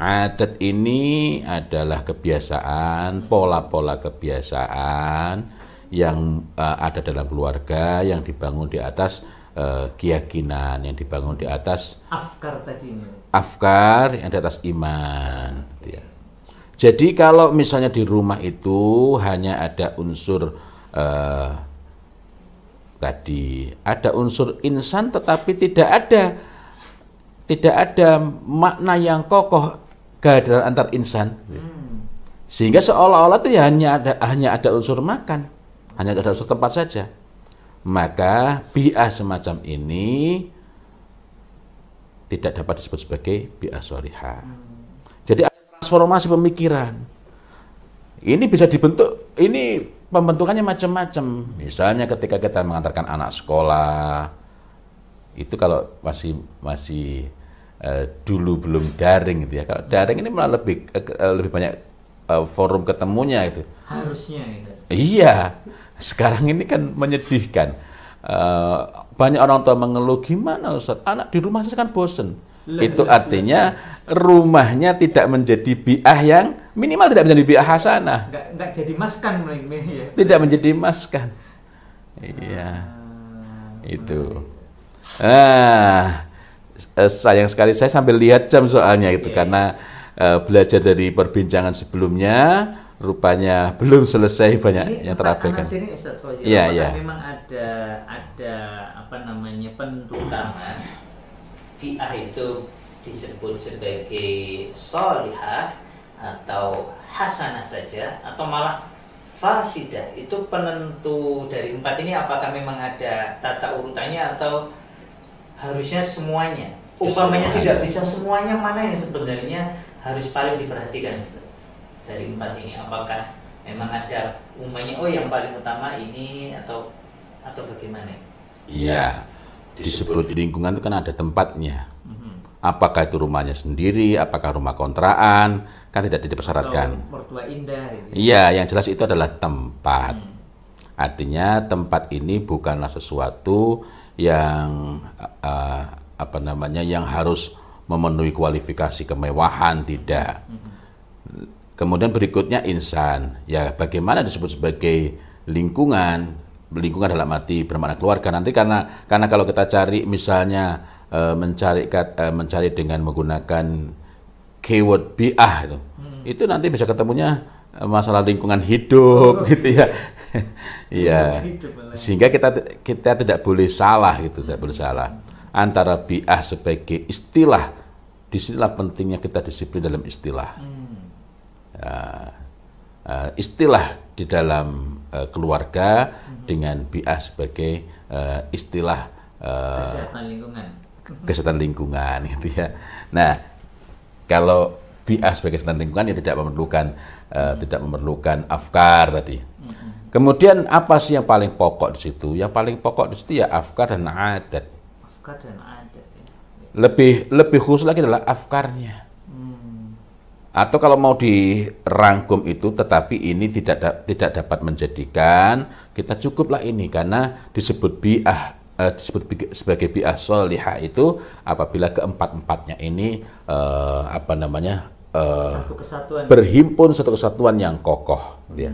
Speaker 2: Adat ini adalah kebiasaan, pola-pola kebiasaan yang uh, ada dalam keluarga yang dibangun di atas Eh, keyakinan yang dibangun di atas
Speaker 1: afkar tadi
Speaker 2: afkar yang di atas iman gitu ya. jadi kalau misalnya di rumah itu hanya ada unsur uh, tadi ada unsur insan tetapi tidak ada tidak ada makna yang kokoh kehadiran antar insan gitu ya. hmm. sehingga seolah-olah itu ya hanya ada hanya ada unsur makan hanya ada unsur tempat saja maka bi'ah semacam ini tidak dapat disebut sebagai bi'ah solihah. Jadi transformasi pemikiran. Ini bisa dibentuk, ini pembentukannya macam-macam. Misalnya ketika kita mengantarkan anak sekolah, itu kalau masih masih uh, dulu belum daring gitu ya. Kalau daring ini malah lebih uh, lebih banyak uh, forum ketemunya itu.
Speaker 1: Harusnya itu.
Speaker 2: Iya sekarang ini kan menyedihkan. Uh, banyak orang tua mengeluh gimana Ustaz, anak di rumah saya kan bosen. Lep, Itu artinya lep. rumahnya tidak menjadi biah yang minimal tidak menjadi biah hasanah.
Speaker 1: Enggak, enggak jadi maskan ya.
Speaker 2: Tidak menjadi maskan. Iya. Ah. Itu. Ah, eh, sayang sekali saya sambil lihat jam soalnya itu yeah. karena uh, belajar dari perbincangan sebelumnya rupanya belum selesai banyak ini yang terabaikan. Iya, iya.
Speaker 1: Memang ada ada apa namanya fi fi'ah itu disebut sebagai solihah atau hasanah saja atau malah fasidah itu penentu dari empat ini apakah memang ada tata urutannya atau harusnya semuanya umpamanya tidak bisa semuanya mana yang sebenarnya harus paling diperhatikan dari empat ini apakah memang ada umumnya oh yang paling utama ini atau atau bagaimana?
Speaker 2: Iya disebut di lingkungan itu kan ada tempatnya. Mhm. Apakah itu rumahnya sendiri, apakah rumah kontraan, kan tidak dipersyaratkan.
Speaker 1: Mertua indah. Gitu
Speaker 2: ya? Iya, yang jelas itu adalah tempat. Hmm. Artinya tempat ini bukanlah sesuatu yang uh, apa namanya yang harus memenuhi kualifikasi kemewahan tidak. Hmm. Kemudian berikutnya insan. Ya, bagaimana disebut sebagai lingkungan? Lingkungan dalam arti bermakna keluarga nanti karena karena kalau kita cari misalnya eh, mencari eh, mencari dengan menggunakan keyword biah itu. Hmm. Itu nanti bisa ketemunya eh, masalah lingkungan hidup oh. gitu ya. [laughs] Iya. Sehingga kita kita tidak boleh salah gitu, tidak boleh salah antara biah sebagai istilah. Disinilah pentingnya kita disiplin dalam istilah. Hmm uh, istilah di dalam uh, keluarga hmm. dengan bias sebagai uh, istilah uh, kesehatan lingkungan. Kesehatan lingkungan gitu ya. Nah, kalau bias sebagai kesehatan lingkungan ya tidak memerlukan uh, hmm. tidak memerlukan afkar tadi. Hmm. Kemudian apa sih yang paling pokok di situ? Yang paling pokok di situ ya afkar dan adat.
Speaker 1: Afkar dan adat. Ya.
Speaker 2: Lebih lebih khusus lagi adalah afkarnya atau kalau mau dirangkum itu tetapi ini tidak da tidak dapat menjadikan kita cukuplah ini karena disebut bi'ah eh, disebut bi sebagai bi'ah solihah itu apabila keempat-empatnya ini eh, apa namanya eh, satu berhimpun satu kesatuan yang kokoh ya. hmm. ya.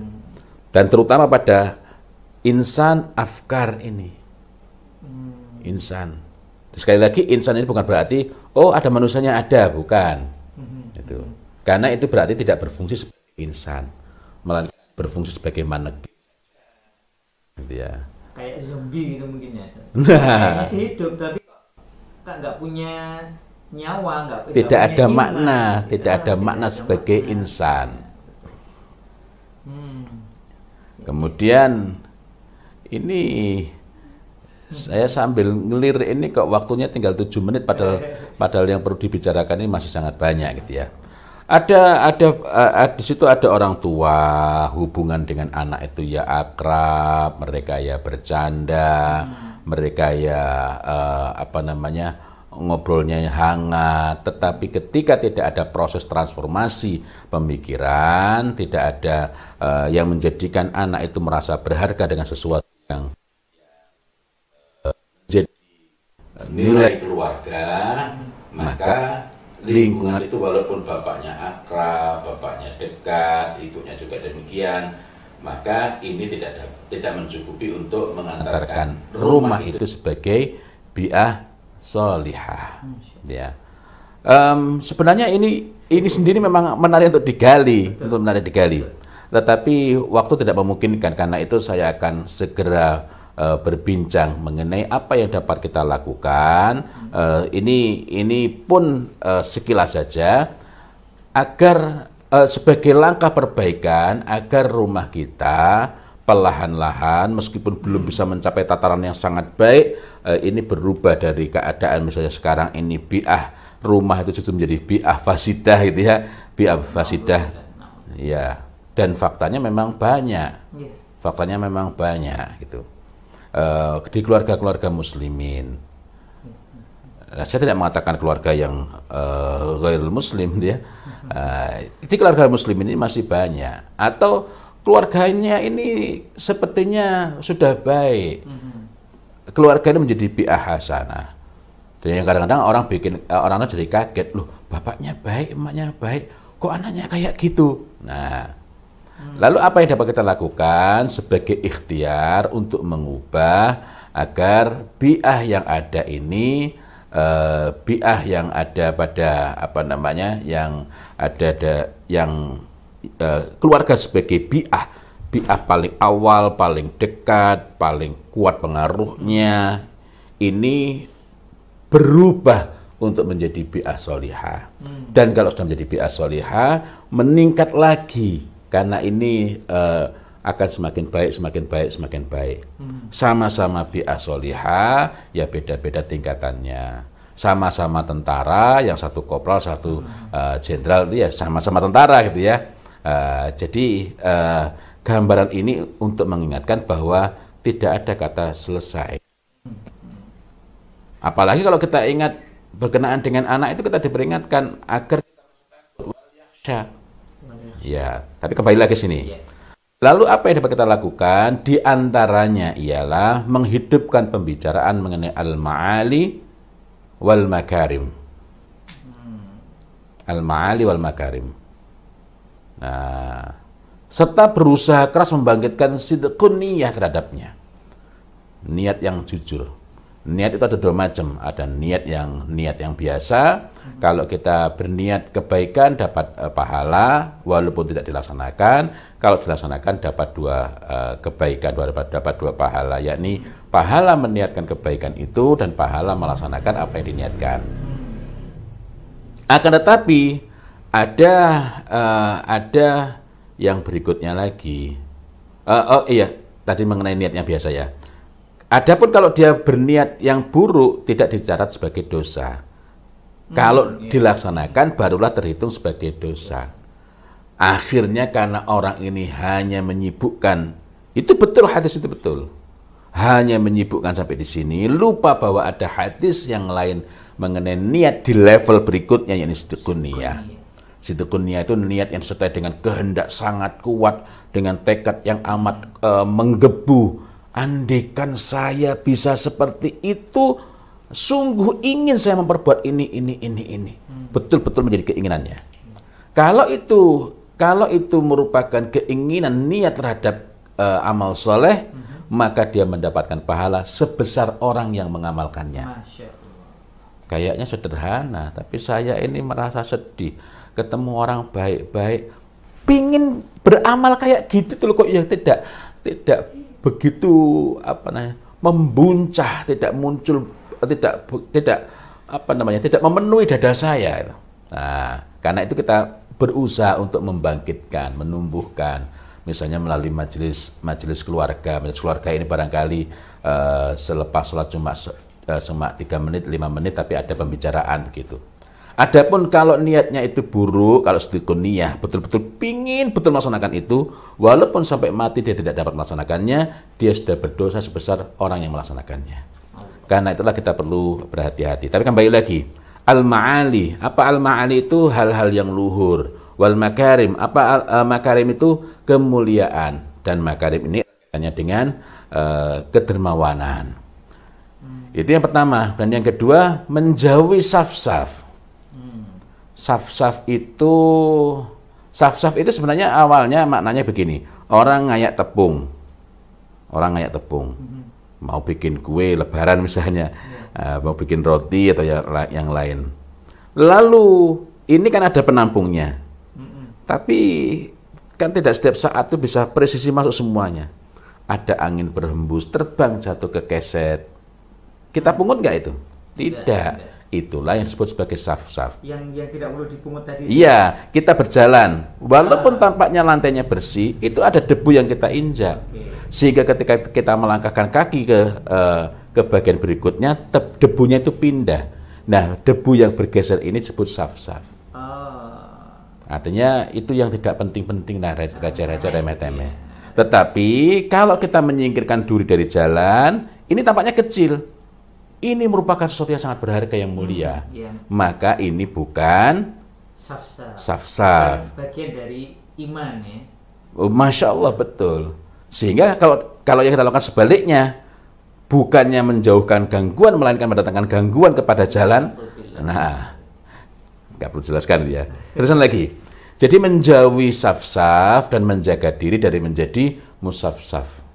Speaker 2: dan terutama pada insan afkar ini hmm. insan sekali lagi insan ini bukan berarti oh ada manusianya ada bukan hmm. itu karena itu berarti tidak berfungsi sebagai insan, melainkan berfungsi sebagai manekin. Gitu ya.
Speaker 1: Kayak zombie gitu mungkin ya. [laughs]
Speaker 2: Nah. masih
Speaker 1: hidup tapi tak nggak punya nyawa, nggak tidak, tidak ada iman, makna, gitu. tidak ada tidak makna ada
Speaker 2: sebagai makna. insan. Hmm. Kemudian ini saya sambil ngelir ini kok waktunya tinggal tujuh menit padahal [laughs] padahal yang perlu dibicarakan ini masih sangat banyak gitu ya ada ada uh, di situ ada orang tua hubungan dengan anak itu ya akrab mereka ya bercanda hmm. mereka ya uh, apa namanya ngobrolnya yang hangat tetapi ketika tidak ada proses transformasi pemikiran tidak ada uh, yang menjadikan anak itu merasa berharga dengan sesuatu yang uh, jadi nilai keluarga maka lingkungan, itu walaupun bapaknya akrab, bapaknya dekat, ibunya juga demikian, maka ini tidak tidak mencukupi untuk mengantarkan rumah, itu, sebagai biah solihah. Ya. Um, sebenarnya ini ini sendiri memang menarik untuk digali, Betul. untuk menarik digali. Tetapi waktu tidak memungkinkan karena itu saya akan segera Eh, berbincang mengenai apa yang dapat kita lakukan. Uh, ini ini pun uh, sekilas saja agar uh, sebagai langkah perbaikan agar rumah kita pelahan lahan meskipun belum bisa mencapai tataran yang sangat baik uh, ini berubah dari keadaan misalnya sekarang ini biah rumah itu justru menjadi biah fasidah gitu ya biah fasidah ya dan faktanya memang banyak iya. faktanya memang banyak gitu uh, di keluarga-keluarga muslimin. Nah, saya tidak mengatakan keluarga yang uh, eh, royal muslim dia. Ya. Uh, di keluarga muslim ini masih banyak atau keluarganya ini sepertinya sudah baik. Keluarga ini menjadi bi'ah hasanah. Dan yang kadang-kadang orang bikin orang jadi kaget, loh bapaknya baik, emaknya baik, kok anaknya kayak gitu. Nah, Hmm. Lalu apa yang dapat kita lakukan sebagai ikhtiar untuk mengubah agar biah yang ada ini uh, biah yang ada pada apa namanya yang ada ada yang eh, keluarga sebagai biah biah paling awal paling dekat paling kuat pengaruhnya ini berubah untuk menjadi biah solihah hmm. dan kalau sudah menjadi biah solihah meningkat lagi karena ini uh, akan semakin baik, semakin baik, semakin baik. Hmm. Sama-sama hmm. bi'ah soliha, ya beda-beda tingkatannya. Sama-sama tentara, yang satu kopral, satu hmm. Eh, jenderal, hmm. uh, ya sama-sama tentara gitu ya. Uh, jadi uh, gambaran ini untuk mengingatkan bahwa tidak ada kata selesai. Hmm. Apalagi kalau kita ingat berkenaan dengan anak itu kita diperingatkan agar kita Ya, tapi kembali lagi sini. Iya. Lalu apa yang dapat kita lakukan? Di antaranya ialah menghidupkan pembicaraan mengenai al-ma'ali wal makarim. Hmm. Al-ma'ali wal makarim. Nah, serta berusaha keras membangkitkan sidqun niyah terhadapnya. Niat yang jujur. Niat itu ada dua macam, ada niat yang niat yang biasa. Hmm. Kalau kita berniat kebaikan dapat uh, pahala walaupun tidak dilaksanakan. Kalau dilaksanakan dapat dua uh, kebaikan, dapat dapat dua pahala, yakni pahala meniatkan kebaikan itu dan pahala melaksanakan apa yang diniatkan. Akan tetapi ada uh, ada yang berikutnya lagi. Uh, oh iya, tadi mengenai niatnya biasa ya. Adapun kalau dia berniat yang buruk tidak dicatat sebagai dosa.
Speaker 1: Hmm, kalau iya.
Speaker 2: dilaksanakan barulah terhitung sebagai dosa. Akhirnya karena orang ini hanya menyibukkan, itu betul hadis itu betul. Hanya menyibukkan sampai di sini, lupa bahwa ada hadis yang lain mengenai niat di level berikutnya yakni situkunia. Situkunia itu niat yang disertai dengan kehendak sangat kuat, dengan tekad yang amat uh, menggebu Andekan saya bisa seperti itu, sungguh ingin saya memperbuat ini, ini, ini, ini. Hmm. Betul-betul menjadi keinginannya. Kalau itu, kalau itu merupakan keinginan niat terhadap uh, amal soleh, hmm. maka dia mendapatkan pahala sebesar orang yang mengamalkannya. Kayaknya sederhana, tapi saya ini merasa sedih ketemu orang baik-baik, pingin beramal kayak gitu tuh kok ya tidak tidak begitu apa namanya membuncah tidak muncul tidak tidak apa namanya tidak memenuhi dada saya nah, karena itu kita berusaha untuk membangkitkan menumbuhkan misalnya melalui majelis majelis keluarga majelis keluarga ini barangkali uh, selepas sholat cuma uh, eh, cuma tiga menit lima menit tapi ada pembicaraan begitu Adapun kalau niatnya itu buruk, kalau sedekun niat, betul-betul pingin betul melaksanakan itu, walaupun sampai mati dia tidak dapat melaksanakannya, dia sudah berdosa sebesar orang yang melaksanakannya. Karena itulah kita perlu berhati-hati. Tapi kembali lagi, al-ma'ali, apa al-ma'ali itu hal-hal yang luhur. Wal makarim, apa al eh, makarim itu kemuliaan. Dan makarim ini hanya dengan uh, kedermawanan. Itu yang pertama. Dan yang kedua, menjauhi saf-saf saf-saf itu saf-saf itu sebenarnya awalnya maknanya begini orang ngayak tepung orang ngayak tepung mau bikin kue lebaran misalnya iya. eh, mau bikin roti atau ya yang lain lalu ini kan ada penampungnya tapi kan tidak setiap saat itu bisa presisi masuk semuanya ada angin berhembus terbang jatuh ke keset kita pungut nggak itu tidak, tidak. Itulah yang disebut sebagai saf-saf.
Speaker 1: Yang yang tidak perlu dipungut
Speaker 2: tadi. Iya, kita berjalan. Walaupun ah. tampaknya lantainya bersih, itu ada debu yang kita injak. Okay. Sehingga ketika kita melangkahkan kaki ke uh, ke bagian berikutnya, debunya itu pindah. Nah, debu yang bergeser ini disebut saf-saf.
Speaker 1: Ah.
Speaker 2: Artinya itu yang tidak penting-penting nah raja-raja ah, iya. remeh-temeh. Tetapi kalau kita menyingkirkan duri dari jalan, ini tampaknya kecil ini merupakan sesuatu yang sangat berharga yang mulia. Hmm, iya. Maka ini bukan saf saf.
Speaker 1: Bagian dari iman ya.
Speaker 2: Oh, Masya Allah betul. Sehingga kalau kalau yang kita lakukan sebaliknya bukannya menjauhkan gangguan melainkan mendatangkan gangguan kepada jalan. Nah, nggak perlu jelaskan ya. Terusan lagi. Jadi menjauhi saf-saf dan menjaga diri dari menjadi musaf-saf.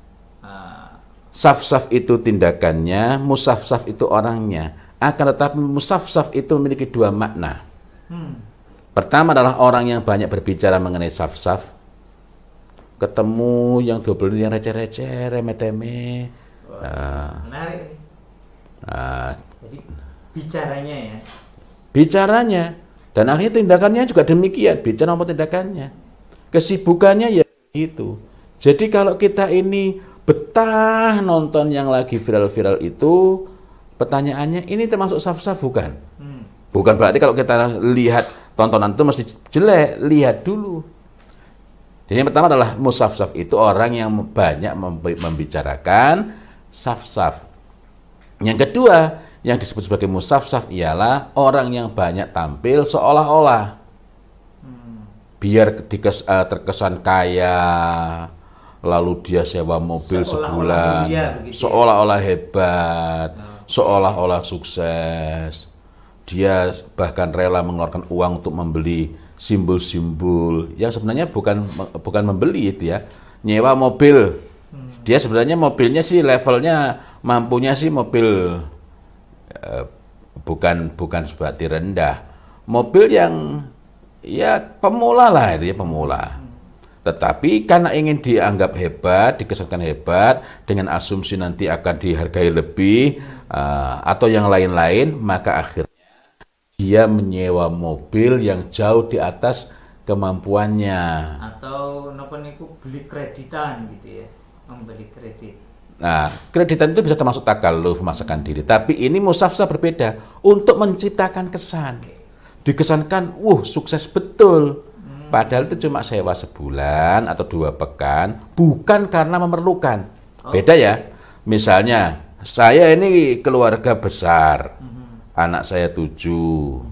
Speaker 2: Saf-saf itu tindakannya, musaf-saf itu orangnya. Akan tetapi musaf-saf itu memiliki dua makna. Hmm. Pertama adalah orang yang banyak berbicara mengenai saf-saf. Ketemu yang double yang receh-receh, remeh teme. Uh, ah. Menarik. Uh, Jadi
Speaker 1: bicaranya ya?
Speaker 2: Bicaranya. Dan akhirnya tindakannya juga demikian. Bicara maupun tindakannya. Kesibukannya ya itu. Jadi kalau kita ini betah nonton yang lagi viral-viral itu, pertanyaannya ini termasuk saf-saf bukan? Hmm. Bukan berarti kalau kita lihat tontonan itu mesti jelek, lihat dulu. Jadi yang pertama adalah musaf-saf itu orang yang banyak membicarakan saf-saf. Yang kedua, yang disebut sebagai musaf-saf ialah orang yang banyak tampil seolah-olah. Hmm. Biar eh, terkesan kaya, lalu dia sewa mobil seolah sebulan, ya. seolah-olah hebat, nah. seolah-olah sukses. Dia bahkan rela mengeluarkan uang untuk membeli simbol-simbol yang sebenarnya bukan bukan membeli itu ya, nyewa mobil. Hmm. Dia sebenarnya mobilnya sih levelnya mampunya sih mobil eh, bukan bukan berarti rendah, mobil yang ya pemula lah itu ya pemula tetapi karena ingin dianggap hebat, dikesankan hebat, dengan asumsi nanti akan dihargai lebih, uh, atau yang lain-lain, maka akhirnya dia menyewa mobil yang jauh di atas kemampuannya.
Speaker 1: Atau nopo beli kreditan gitu ya, membeli kredit.
Speaker 2: Nah, kreditan itu bisa termasuk takaluf, memaksakan diri. Tapi ini musafsa berbeda, untuk menciptakan kesan. Dikesankan, uh, sukses betul Padahal itu cuma sewa sebulan atau dua pekan, bukan karena memerlukan. Oh, Beda ya. Misalnya, saya ini keluarga besar, mm-hmm. anak saya tujuh.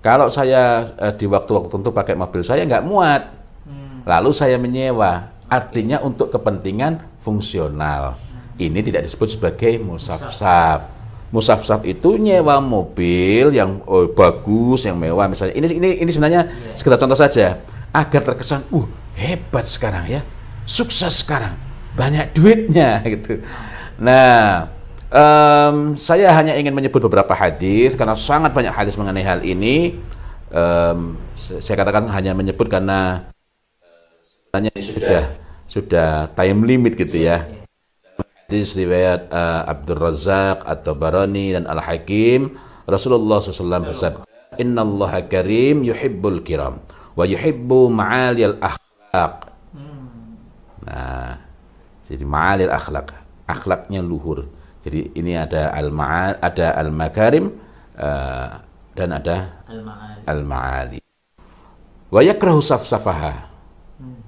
Speaker 2: Kalau saya eh, di waktu-waktu tertentu pakai mobil saya nggak muat, hmm. lalu saya menyewa. Artinya untuk kepentingan fungsional. Hmm. Ini tidak disebut sebagai musaf-saf. Musaf-saf itu nyewa mobil yang oh, bagus, yang mewah misalnya. Ini ini ini sebenarnya iya. sekedar contoh saja agar terkesan uh hebat sekarang ya. Sukses sekarang. Banyak duitnya [laughs] gitu. Nah, um, saya hanya ingin menyebut beberapa hadis karena sangat banyak hadis mengenai hal ini. Um, saya katakan hanya menyebut karena eh, sebenarnya sudah sudah time limit gitu ya. Iya, iya. Hadis riwayat uh, Abdul Razak atau Barani dan Al Hakim Rasulullah SAW bersabda Inna Allah karim yuhibbul kiram wa yuhibbu ma'aliyal akhlaq nah jadi ma'alil akhlak akhlaknya luhur jadi ini ada al maal ada al makarim uh, eh, dan ada al maali wa yakrahu safsafaha hmm.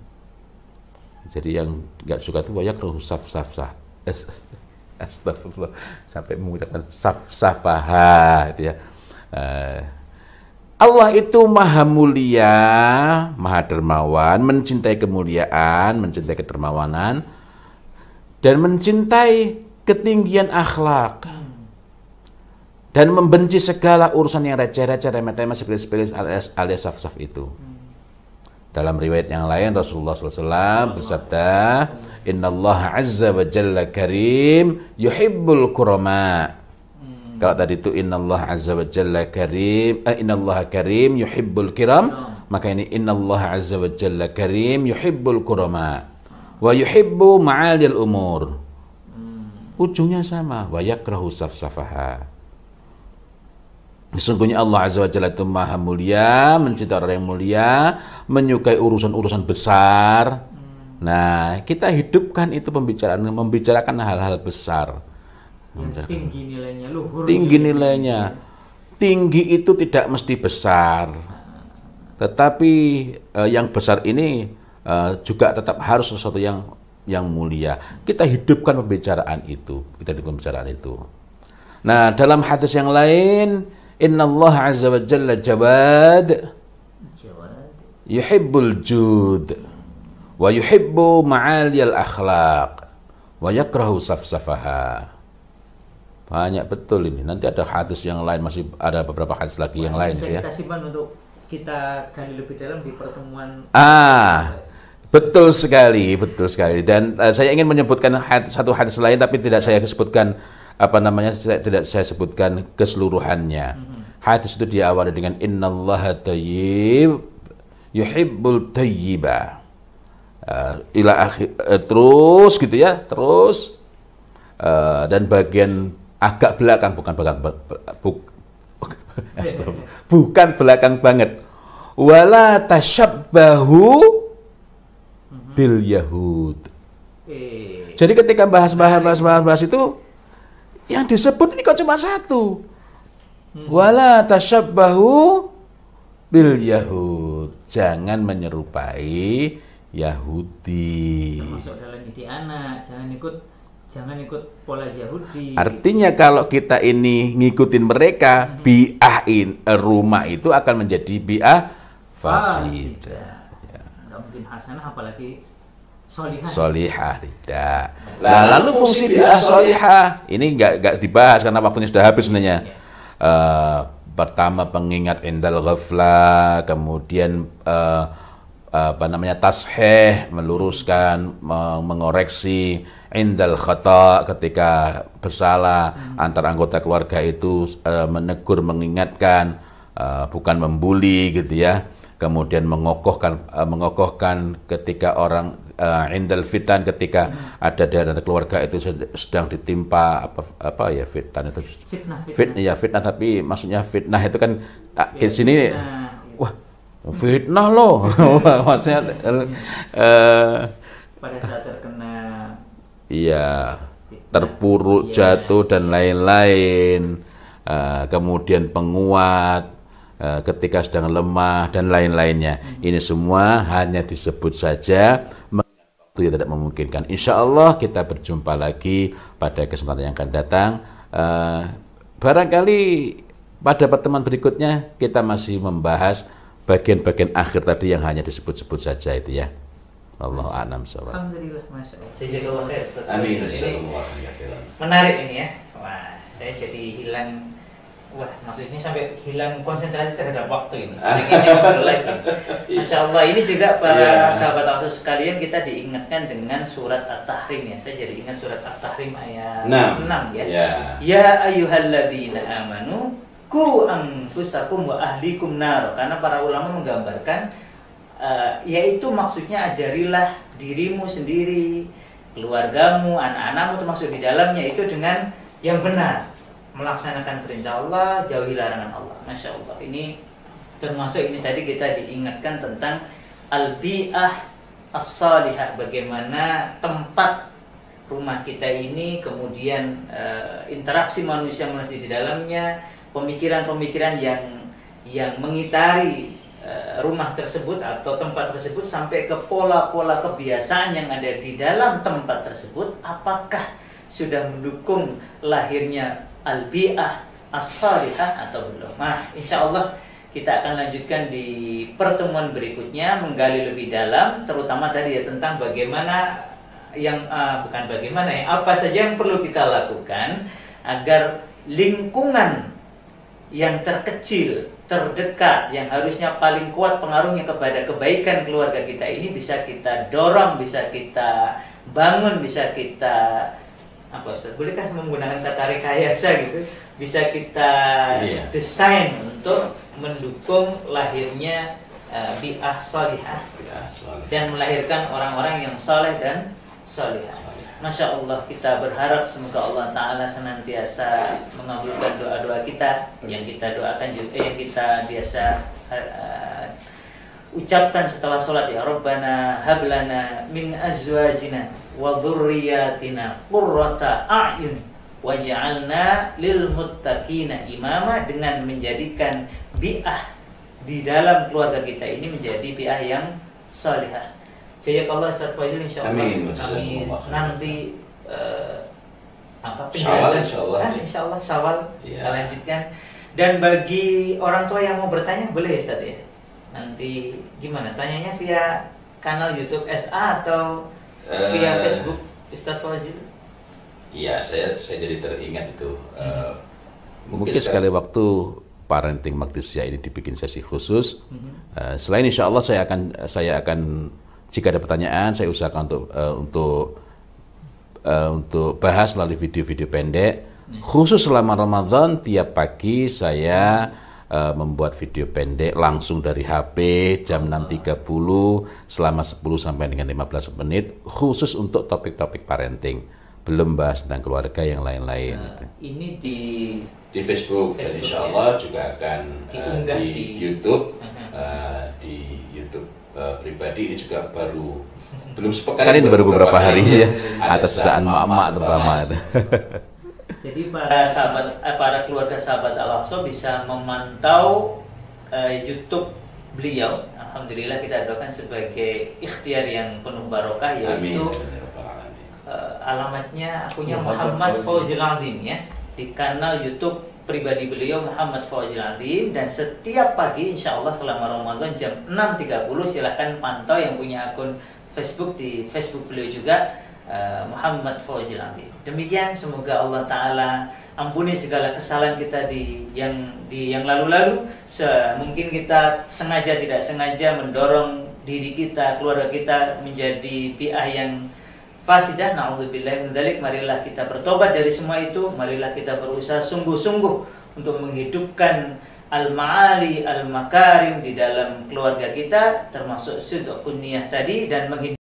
Speaker 2: jadi yang nggak suka itu wa yakrahu safsafah [laughs] astagfirullah sampai mengucapkan saf safaha gitu ya. Eh, Allah itu maha mulia, maha dermawan, mencintai kemuliaan, mencintai kedermawanan, dan mencintai ketinggian akhlak dan membenci segala urusan yang receh-receh remeh-temeh seperti sepele alias saf-saf itu. Hmm. Dalam riwayat yang lain Rasulullah SAW bersabda, Inna Allah Azza wa Jalla Karim yuhibbul kurama. Hmm. Kalau tadi itu Inna Allah Azza wa Jalla Karim, eh, Inna Allah Karim yuhibbul kiram, hmm. maka ini Inna Allah Azza wa Jalla Karim yuhibbul kurama. Wa yuhibbu ma'alil umur. Hmm. Ujungnya sama, wa yakrahu safsafaha. Sesungguhnya Allah Azza wa Jalla itu maha mulia, mencintai orang yang mulia, menyukai urusan-urusan besar. Nah, kita hidupkan itu pembicaraan, membicarakan hal-hal besar.
Speaker 1: Tinggi nilainya, luhur. Tinggi
Speaker 2: nilainya. Tinggi itu tidak mesti besar. Tetapi eh, yang besar ini eh, juga tetap harus sesuatu yang yang mulia. Kita hidupkan pembicaraan itu, kita di pembicaraan itu. Nah, dalam hadis yang lain, Inna Allah azza wa jalla jawad yuhibbul jud wa yuhibbu al akhlaq wa yakrahu safsafaha banyak betul ini nanti ada hadis yang lain masih ada beberapa hadis lagi yang lain ya kita
Speaker 1: simpan untuk kita gali lebih dalam di pertemuan
Speaker 2: ah betul sekali betul sekali dan uh, saya ingin menyebutkan had, satu hadis lain tapi tidak saya sebutkan apa namanya saya, tidak saya sebutkan keseluruhannya. Hadis itu diawali dengan innallaha tayyib yuhibbul tayyiba. Uh, ila akhir uh, eh, terus gitu ya, terus uh, dan bagian agak belakang bukan belakang bu, bu, [laughs] bukan belakang banget. Wala tasyabbahu bil yahud. Jadi ketika bahas-bahas bahas-bahas itu yang disebut ini kok cuma satu. Hmm. Wala tasyabbahu bil Yahud. Jangan menyerupai Yahudi. Termasuk dalam
Speaker 1: ide anak, jangan ikut jangan ikut pola Yahudi. Artinya kalau
Speaker 2: kita ini ngikutin mereka, hmm. biahin eh, rumah itu akan menjadi biah
Speaker 1: fasidah. Ya. mungkin hasanah apalagi solihah.
Speaker 2: tidak. Nah, lalu fungsi bid'ah solihah ini nggak nggak dibahas karena waktunya sudah habis sebenarnya. Uh, pertama pengingat indal ghafla, kemudian uh, apa namanya tasheh meluruskan mengoreksi indal khata ketika bersalah hmm. antara anggota keluarga itu uh, menegur mengingatkan uh, bukan membuli gitu ya kemudian mengokohkan eh, mengokohkan ketika orang uh, indal fitan ketika hmm. ada dari keluarga itu sedang ditimpa apa apa ya fitan itu fitnah, fitnah. Fit, ya fitnah tapi maksudnya fitnah itu kan ah, ya, di sini fitnah. wah fitnah loh [laughs] maksudnya uh, pada
Speaker 1: saat terkena
Speaker 2: iya terpuruk ya, jatuh dan lain-lain uh, kemudian penguat Eh, ketika sedang lemah dan lain-lainnya. Ini semua hanya disebut saja waktu yang tidak memungkinkan. Insya Allah kita berjumpa lagi pada kesempatan yang akan datang. Eh, barangkali pada pertemuan berikutnya kita masih membahas bagian-bagian akhir tadi yang hanya disebut-sebut saja itu ya. Allah anam sahabat.
Speaker 1: Alhamdulillah, masya Allah.
Speaker 2: Menarik ini
Speaker 1: ya. Wah, saya jadi hilang wah maksud ini sampai
Speaker 2: hilang konsentrasi terhadap waktu ini. [laughs] lagi.
Speaker 1: Insya Allah ini juga para yeah. sahabat Allah sekalian kita diingatkan dengan surat At-Tahrim ya. Saya jadi ingat surat At-Tahrim ayat 6, 6 ya. Yeah. Ya ayyuhalladzina amanu ku anfusakum wa ahlikum nar. Karena para ulama menggambarkan uh, yaitu maksudnya ajarilah dirimu sendiri, keluargamu, anak-anakmu termasuk di dalamnya itu dengan yang benar melaksanakan perintah Allah, jauhi larangan Allah. Masya Allah. Ini termasuk ini tadi kita diingatkan tentang albiyah asal as-salihah. Bagaimana tempat rumah kita ini, kemudian e, interaksi manusia-manusia di dalamnya, pemikiran-pemikiran yang yang mengitari e, rumah tersebut atau tempat tersebut sampai ke pola-pola kebiasaan yang ada di dalam tempat tersebut, apakah sudah mendukung lahirnya al-bi'ah as-salihah atau belum. Nah, insya Allah kita akan lanjutkan di pertemuan berikutnya menggali lebih dalam, terutama tadi ya tentang bagaimana yang uh, bukan bagaimana ya, apa saja yang perlu kita lakukan agar lingkungan yang terkecil, terdekat, yang harusnya paling kuat pengaruhnya kepada kebaikan keluarga kita ini bisa kita dorong, bisa kita bangun, bisa kita apa Ustaz? Bolehkah menggunakan kata rekayasa gitu? Bisa kita iya. desain untuk mendukung lahirnya uh, bi'ah solihah dan melahirkan orang-orang yang soleh dan solihah. Masya Allah kita berharap semoga Allah Taala senantiasa mengabulkan doa-doa kita yang kita doakan juga eh, yang kita biasa uh, ucapkan setelah sholat ya Robbana hablana min azwajina wa dzurriyyatina qurrata a'yun waj'alna lil muttaqina imama dengan menjadikan bi'ah di dalam keluarga kita ini menjadi bi'ah yang salihah. Allah Ustaz Fadil insyaallah. Amin. Kami nanti uh, apa penjelasan insyaallah. Ah, insyaallah Syawal ya. kita iya. lanjutkan. Dan bagi orang tua yang mau bertanya boleh Ustaz ya. Nanti gimana? Tanyanya via kanal YouTube SA atau Eh, via Facebook Ustadz Fauzi
Speaker 2: Iya, saya saya jadi teringat itu. Uh,
Speaker 1: mungkin, mungkin sekali
Speaker 2: waktu parenting Magdisia ini dibikin sesi khusus. Uh, selain Insya Allah saya akan saya akan jika ada pertanyaan saya usahakan untuk uh, untuk uh, untuk bahas melalui video-video pendek. Hmm. Khusus selama Ramadan tiap pagi saya Eh, membuat video pendek langsung dari HP jam 6.30 selama 10 sampai dengan 15 menit khusus untuk topik-topik parenting belum bahas tentang keluarga yang lain-lain. Nah, ini di di Facebook, Facebook dan Insya ya. Allah ya. juga akan uh, di, di YouTube, uh, di YouTube uh, pribadi ini juga baru [laughs] belum sepekan. Kan ini baru beberapa hari, hari ya, ya. atas sesaan mak-mak terutama. [laughs] Jadi para sahabat
Speaker 1: eh, para keluarga sahabat Al-Aqsa bisa memantau eh, YouTube beliau. Alhamdulillah kita doakan sebagai ikhtiar yang penuh barokah yaitu Eh, alamatnya akunya Muhammad Fauzil Azim ya di kanal YouTube pribadi beliau Muhammad Fauzil Azim dan setiap pagi insya Allah selama Ramadan jam 6.30 silahkan pantau yang punya akun Facebook di Facebook beliau juga Eh, Muhammad Fawajil Azim. Demikian semoga Allah taala ampuni segala kesalahan kita di yang di yang lalu-lalu. mungkin kita sengaja tidak sengaja mendorong diri kita, keluarga kita menjadi pihak yang fasidah. Nauzubillah Marilah kita bertobat dari semua itu. Marilah kita berusaha sungguh-sungguh untuk menghidupkan al-ma'ali al-makarim di dalam keluarga kita termasuk sudok kunyah tadi dan menghidupkan